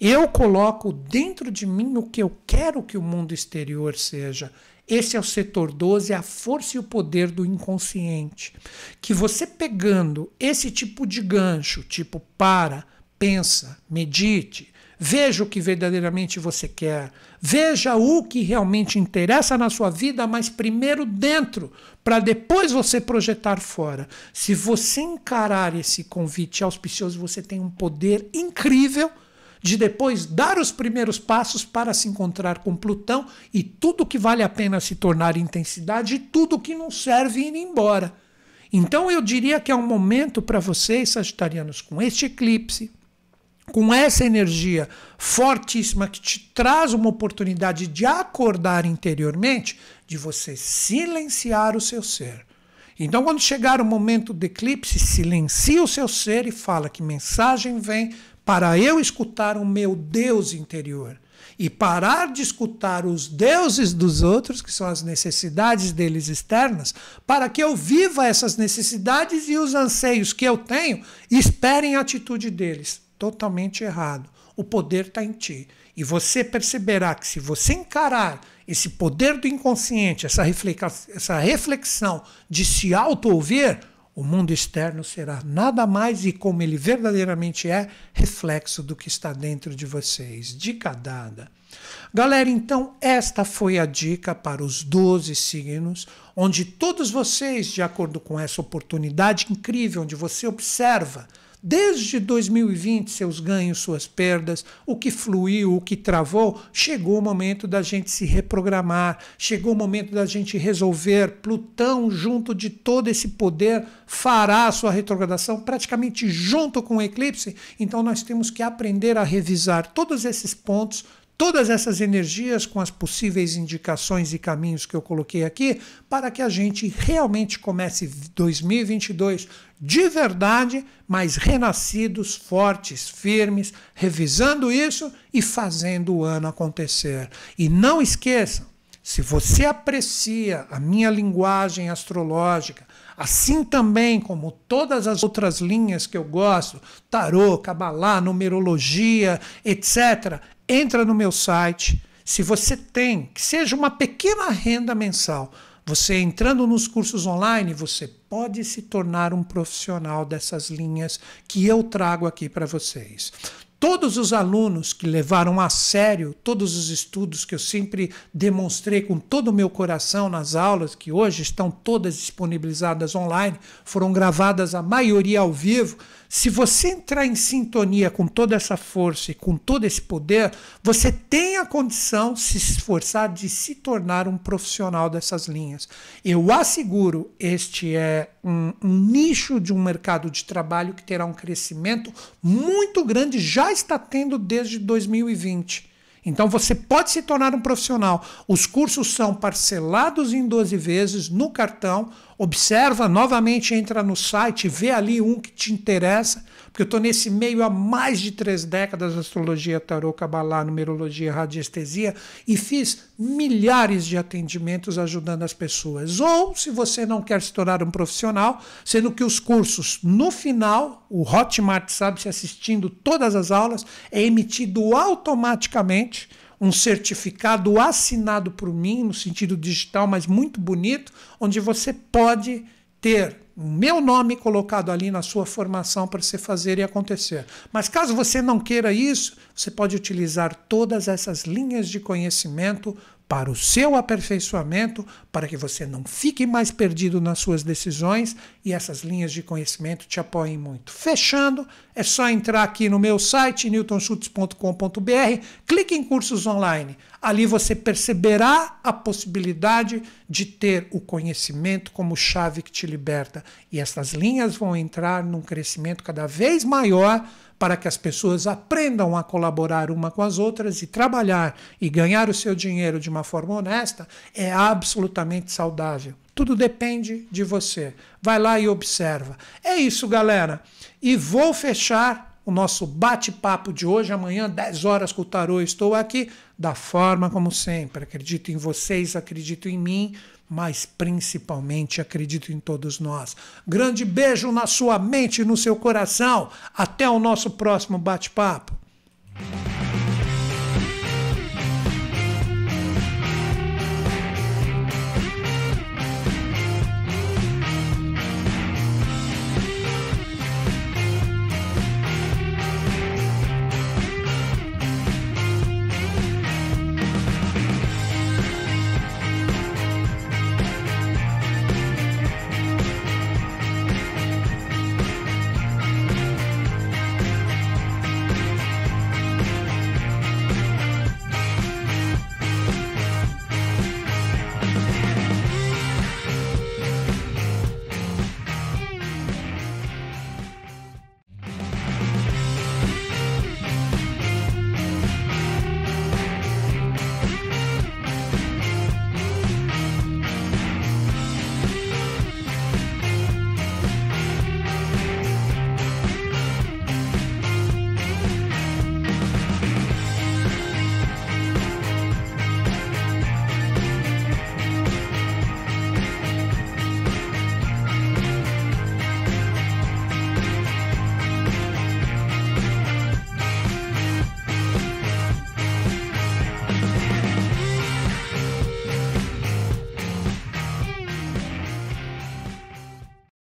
Eu coloco dentro de mim o que eu quero que o mundo exterior seja. Esse é o setor 12, é a força e o poder do inconsciente. Que você pegando esse tipo de gancho, tipo para, pensa, medite, veja o que verdadeiramente você quer, veja o que realmente interessa na sua vida, mas primeiro dentro, para depois você projetar fora. Se você encarar esse convite auspicioso, você tem um poder incrível de depois dar os primeiros passos para se encontrar com Plutão e tudo que vale a pena se tornar intensidade e tudo que não serve ir embora. Então eu diria que é um momento para vocês, sagitarianos, com este eclipse, com essa energia fortíssima que te traz uma oportunidade de acordar interiormente, de você silenciar o seu ser. Então, quando chegar o momento do eclipse, silencia o seu ser e fala que mensagem vem para eu escutar o meu Deus interior e parar de escutar os deuses dos outros, que são as necessidades deles externas, para que eu viva essas necessidades e os anseios que eu tenho esperem a atitude deles. Totalmente errado. O poder está em ti. E você perceberá que se você encarar esse poder do inconsciente, essa, essa reflexão de se auto-ouvir, o mundo externo será nada mais e como ele verdadeiramente é, reflexo do que está dentro de vocês. Dica dada. Galera, então esta foi a dica para os 12 signos, onde todos vocês, de acordo com essa oportunidade incrível, onde você observa Desde 2020, seus ganhos, suas perdas, o que fluiu, o que travou, chegou o momento da gente se reprogramar, chegou o momento da gente resolver. Plutão, junto de todo esse poder, fará a sua retrogradação praticamente junto com o eclipse. Então, nós temos que aprender a revisar todos esses pontos todas essas energias com as possíveis indicações e caminhos que eu coloquei aqui, para que a gente realmente comece 2022 de verdade, mas renascidos, fortes, firmes, revisando isso e fazendo o ano acontecer. E não esqueçam, se você aprecia a minha linguagem astrológica, assim também como todas as outras linhas que eu gosto, tarô, cabalá, numerologia, etc, entra no meu site. Se você tem, que seja uma pequena renda mensal, você entrando nos cursos online, você pode se tornar um profissional dessas linhas que eu trago aqui para vocês. Todos os alunos que levaram a sério todos os estudos que eu sempre demonstrei com todo o meu coração nas aulas, que hoje estão todas disponibilizadas online, foram gravadas a maioria ao vivo, se você entrar em sintonia com toda essa força e com todo esse poder, você tem a condição, se esforçar, de se tornar um profissional dessas linhas. Eu asseguro, este é um, um nicho de um mercado de trabalho que terá um crescimento muito grande, já está tendo desde 2020. Então você pode se tornar um profissional. Os cursos são parcelados em 12 vezes no cartão. Observa novamente, entra no site, vê ali um que te interessa porque eu estou nesse meio há mais de três décadas astrologia, tarô, cabalá, numerologia, radiestesia e fiz milhares de atendimentos ajudando as pessoas. Ou, se você não quer se tornar um profissional, sendo que os cursos, no final, o Hotmart sabe se assistindo todas as aulas, é emitido automaticamente um certificado assinado por mim, no sentido digital, mas muito bonito, onde você pode ter o meu nome colocado ali na sua formação para você fazer e acontecer. Mas caso você não queira isso, você pode utilizar todas essas linhas de conhecimento para o seu aperfeiçoamento, para que você não fique mais perdido nas suas decisões e essas linhas de conhecimento te apoiem muito. Fechando, é só entrar aqui no meu site newtonschutz.com.br, clique em cursos online. Ali você perceberá a possibilidade de ter o conhecimento como chave que te liberta e essas linhas vão entrar num crescimento cada vez maior para que as pessoas aprendam a colaborar uma com as outras e trabalhar e ganhar o seu dinheiro de uma forma honesta, é absolutamente saudável. Tudo depende de você. Vai lá e observa. É isso, galera. E vou fechar o nosso bate-papo de hoje. Amanhã, 10 horas com o Tarô, estou aqui da forma como sempre. Acredito em vocês, acredito em mim mas principalmente acredito em todos nós. Grande beijo na sua mente e no seu coração. Até o nosso próximo bate-papo.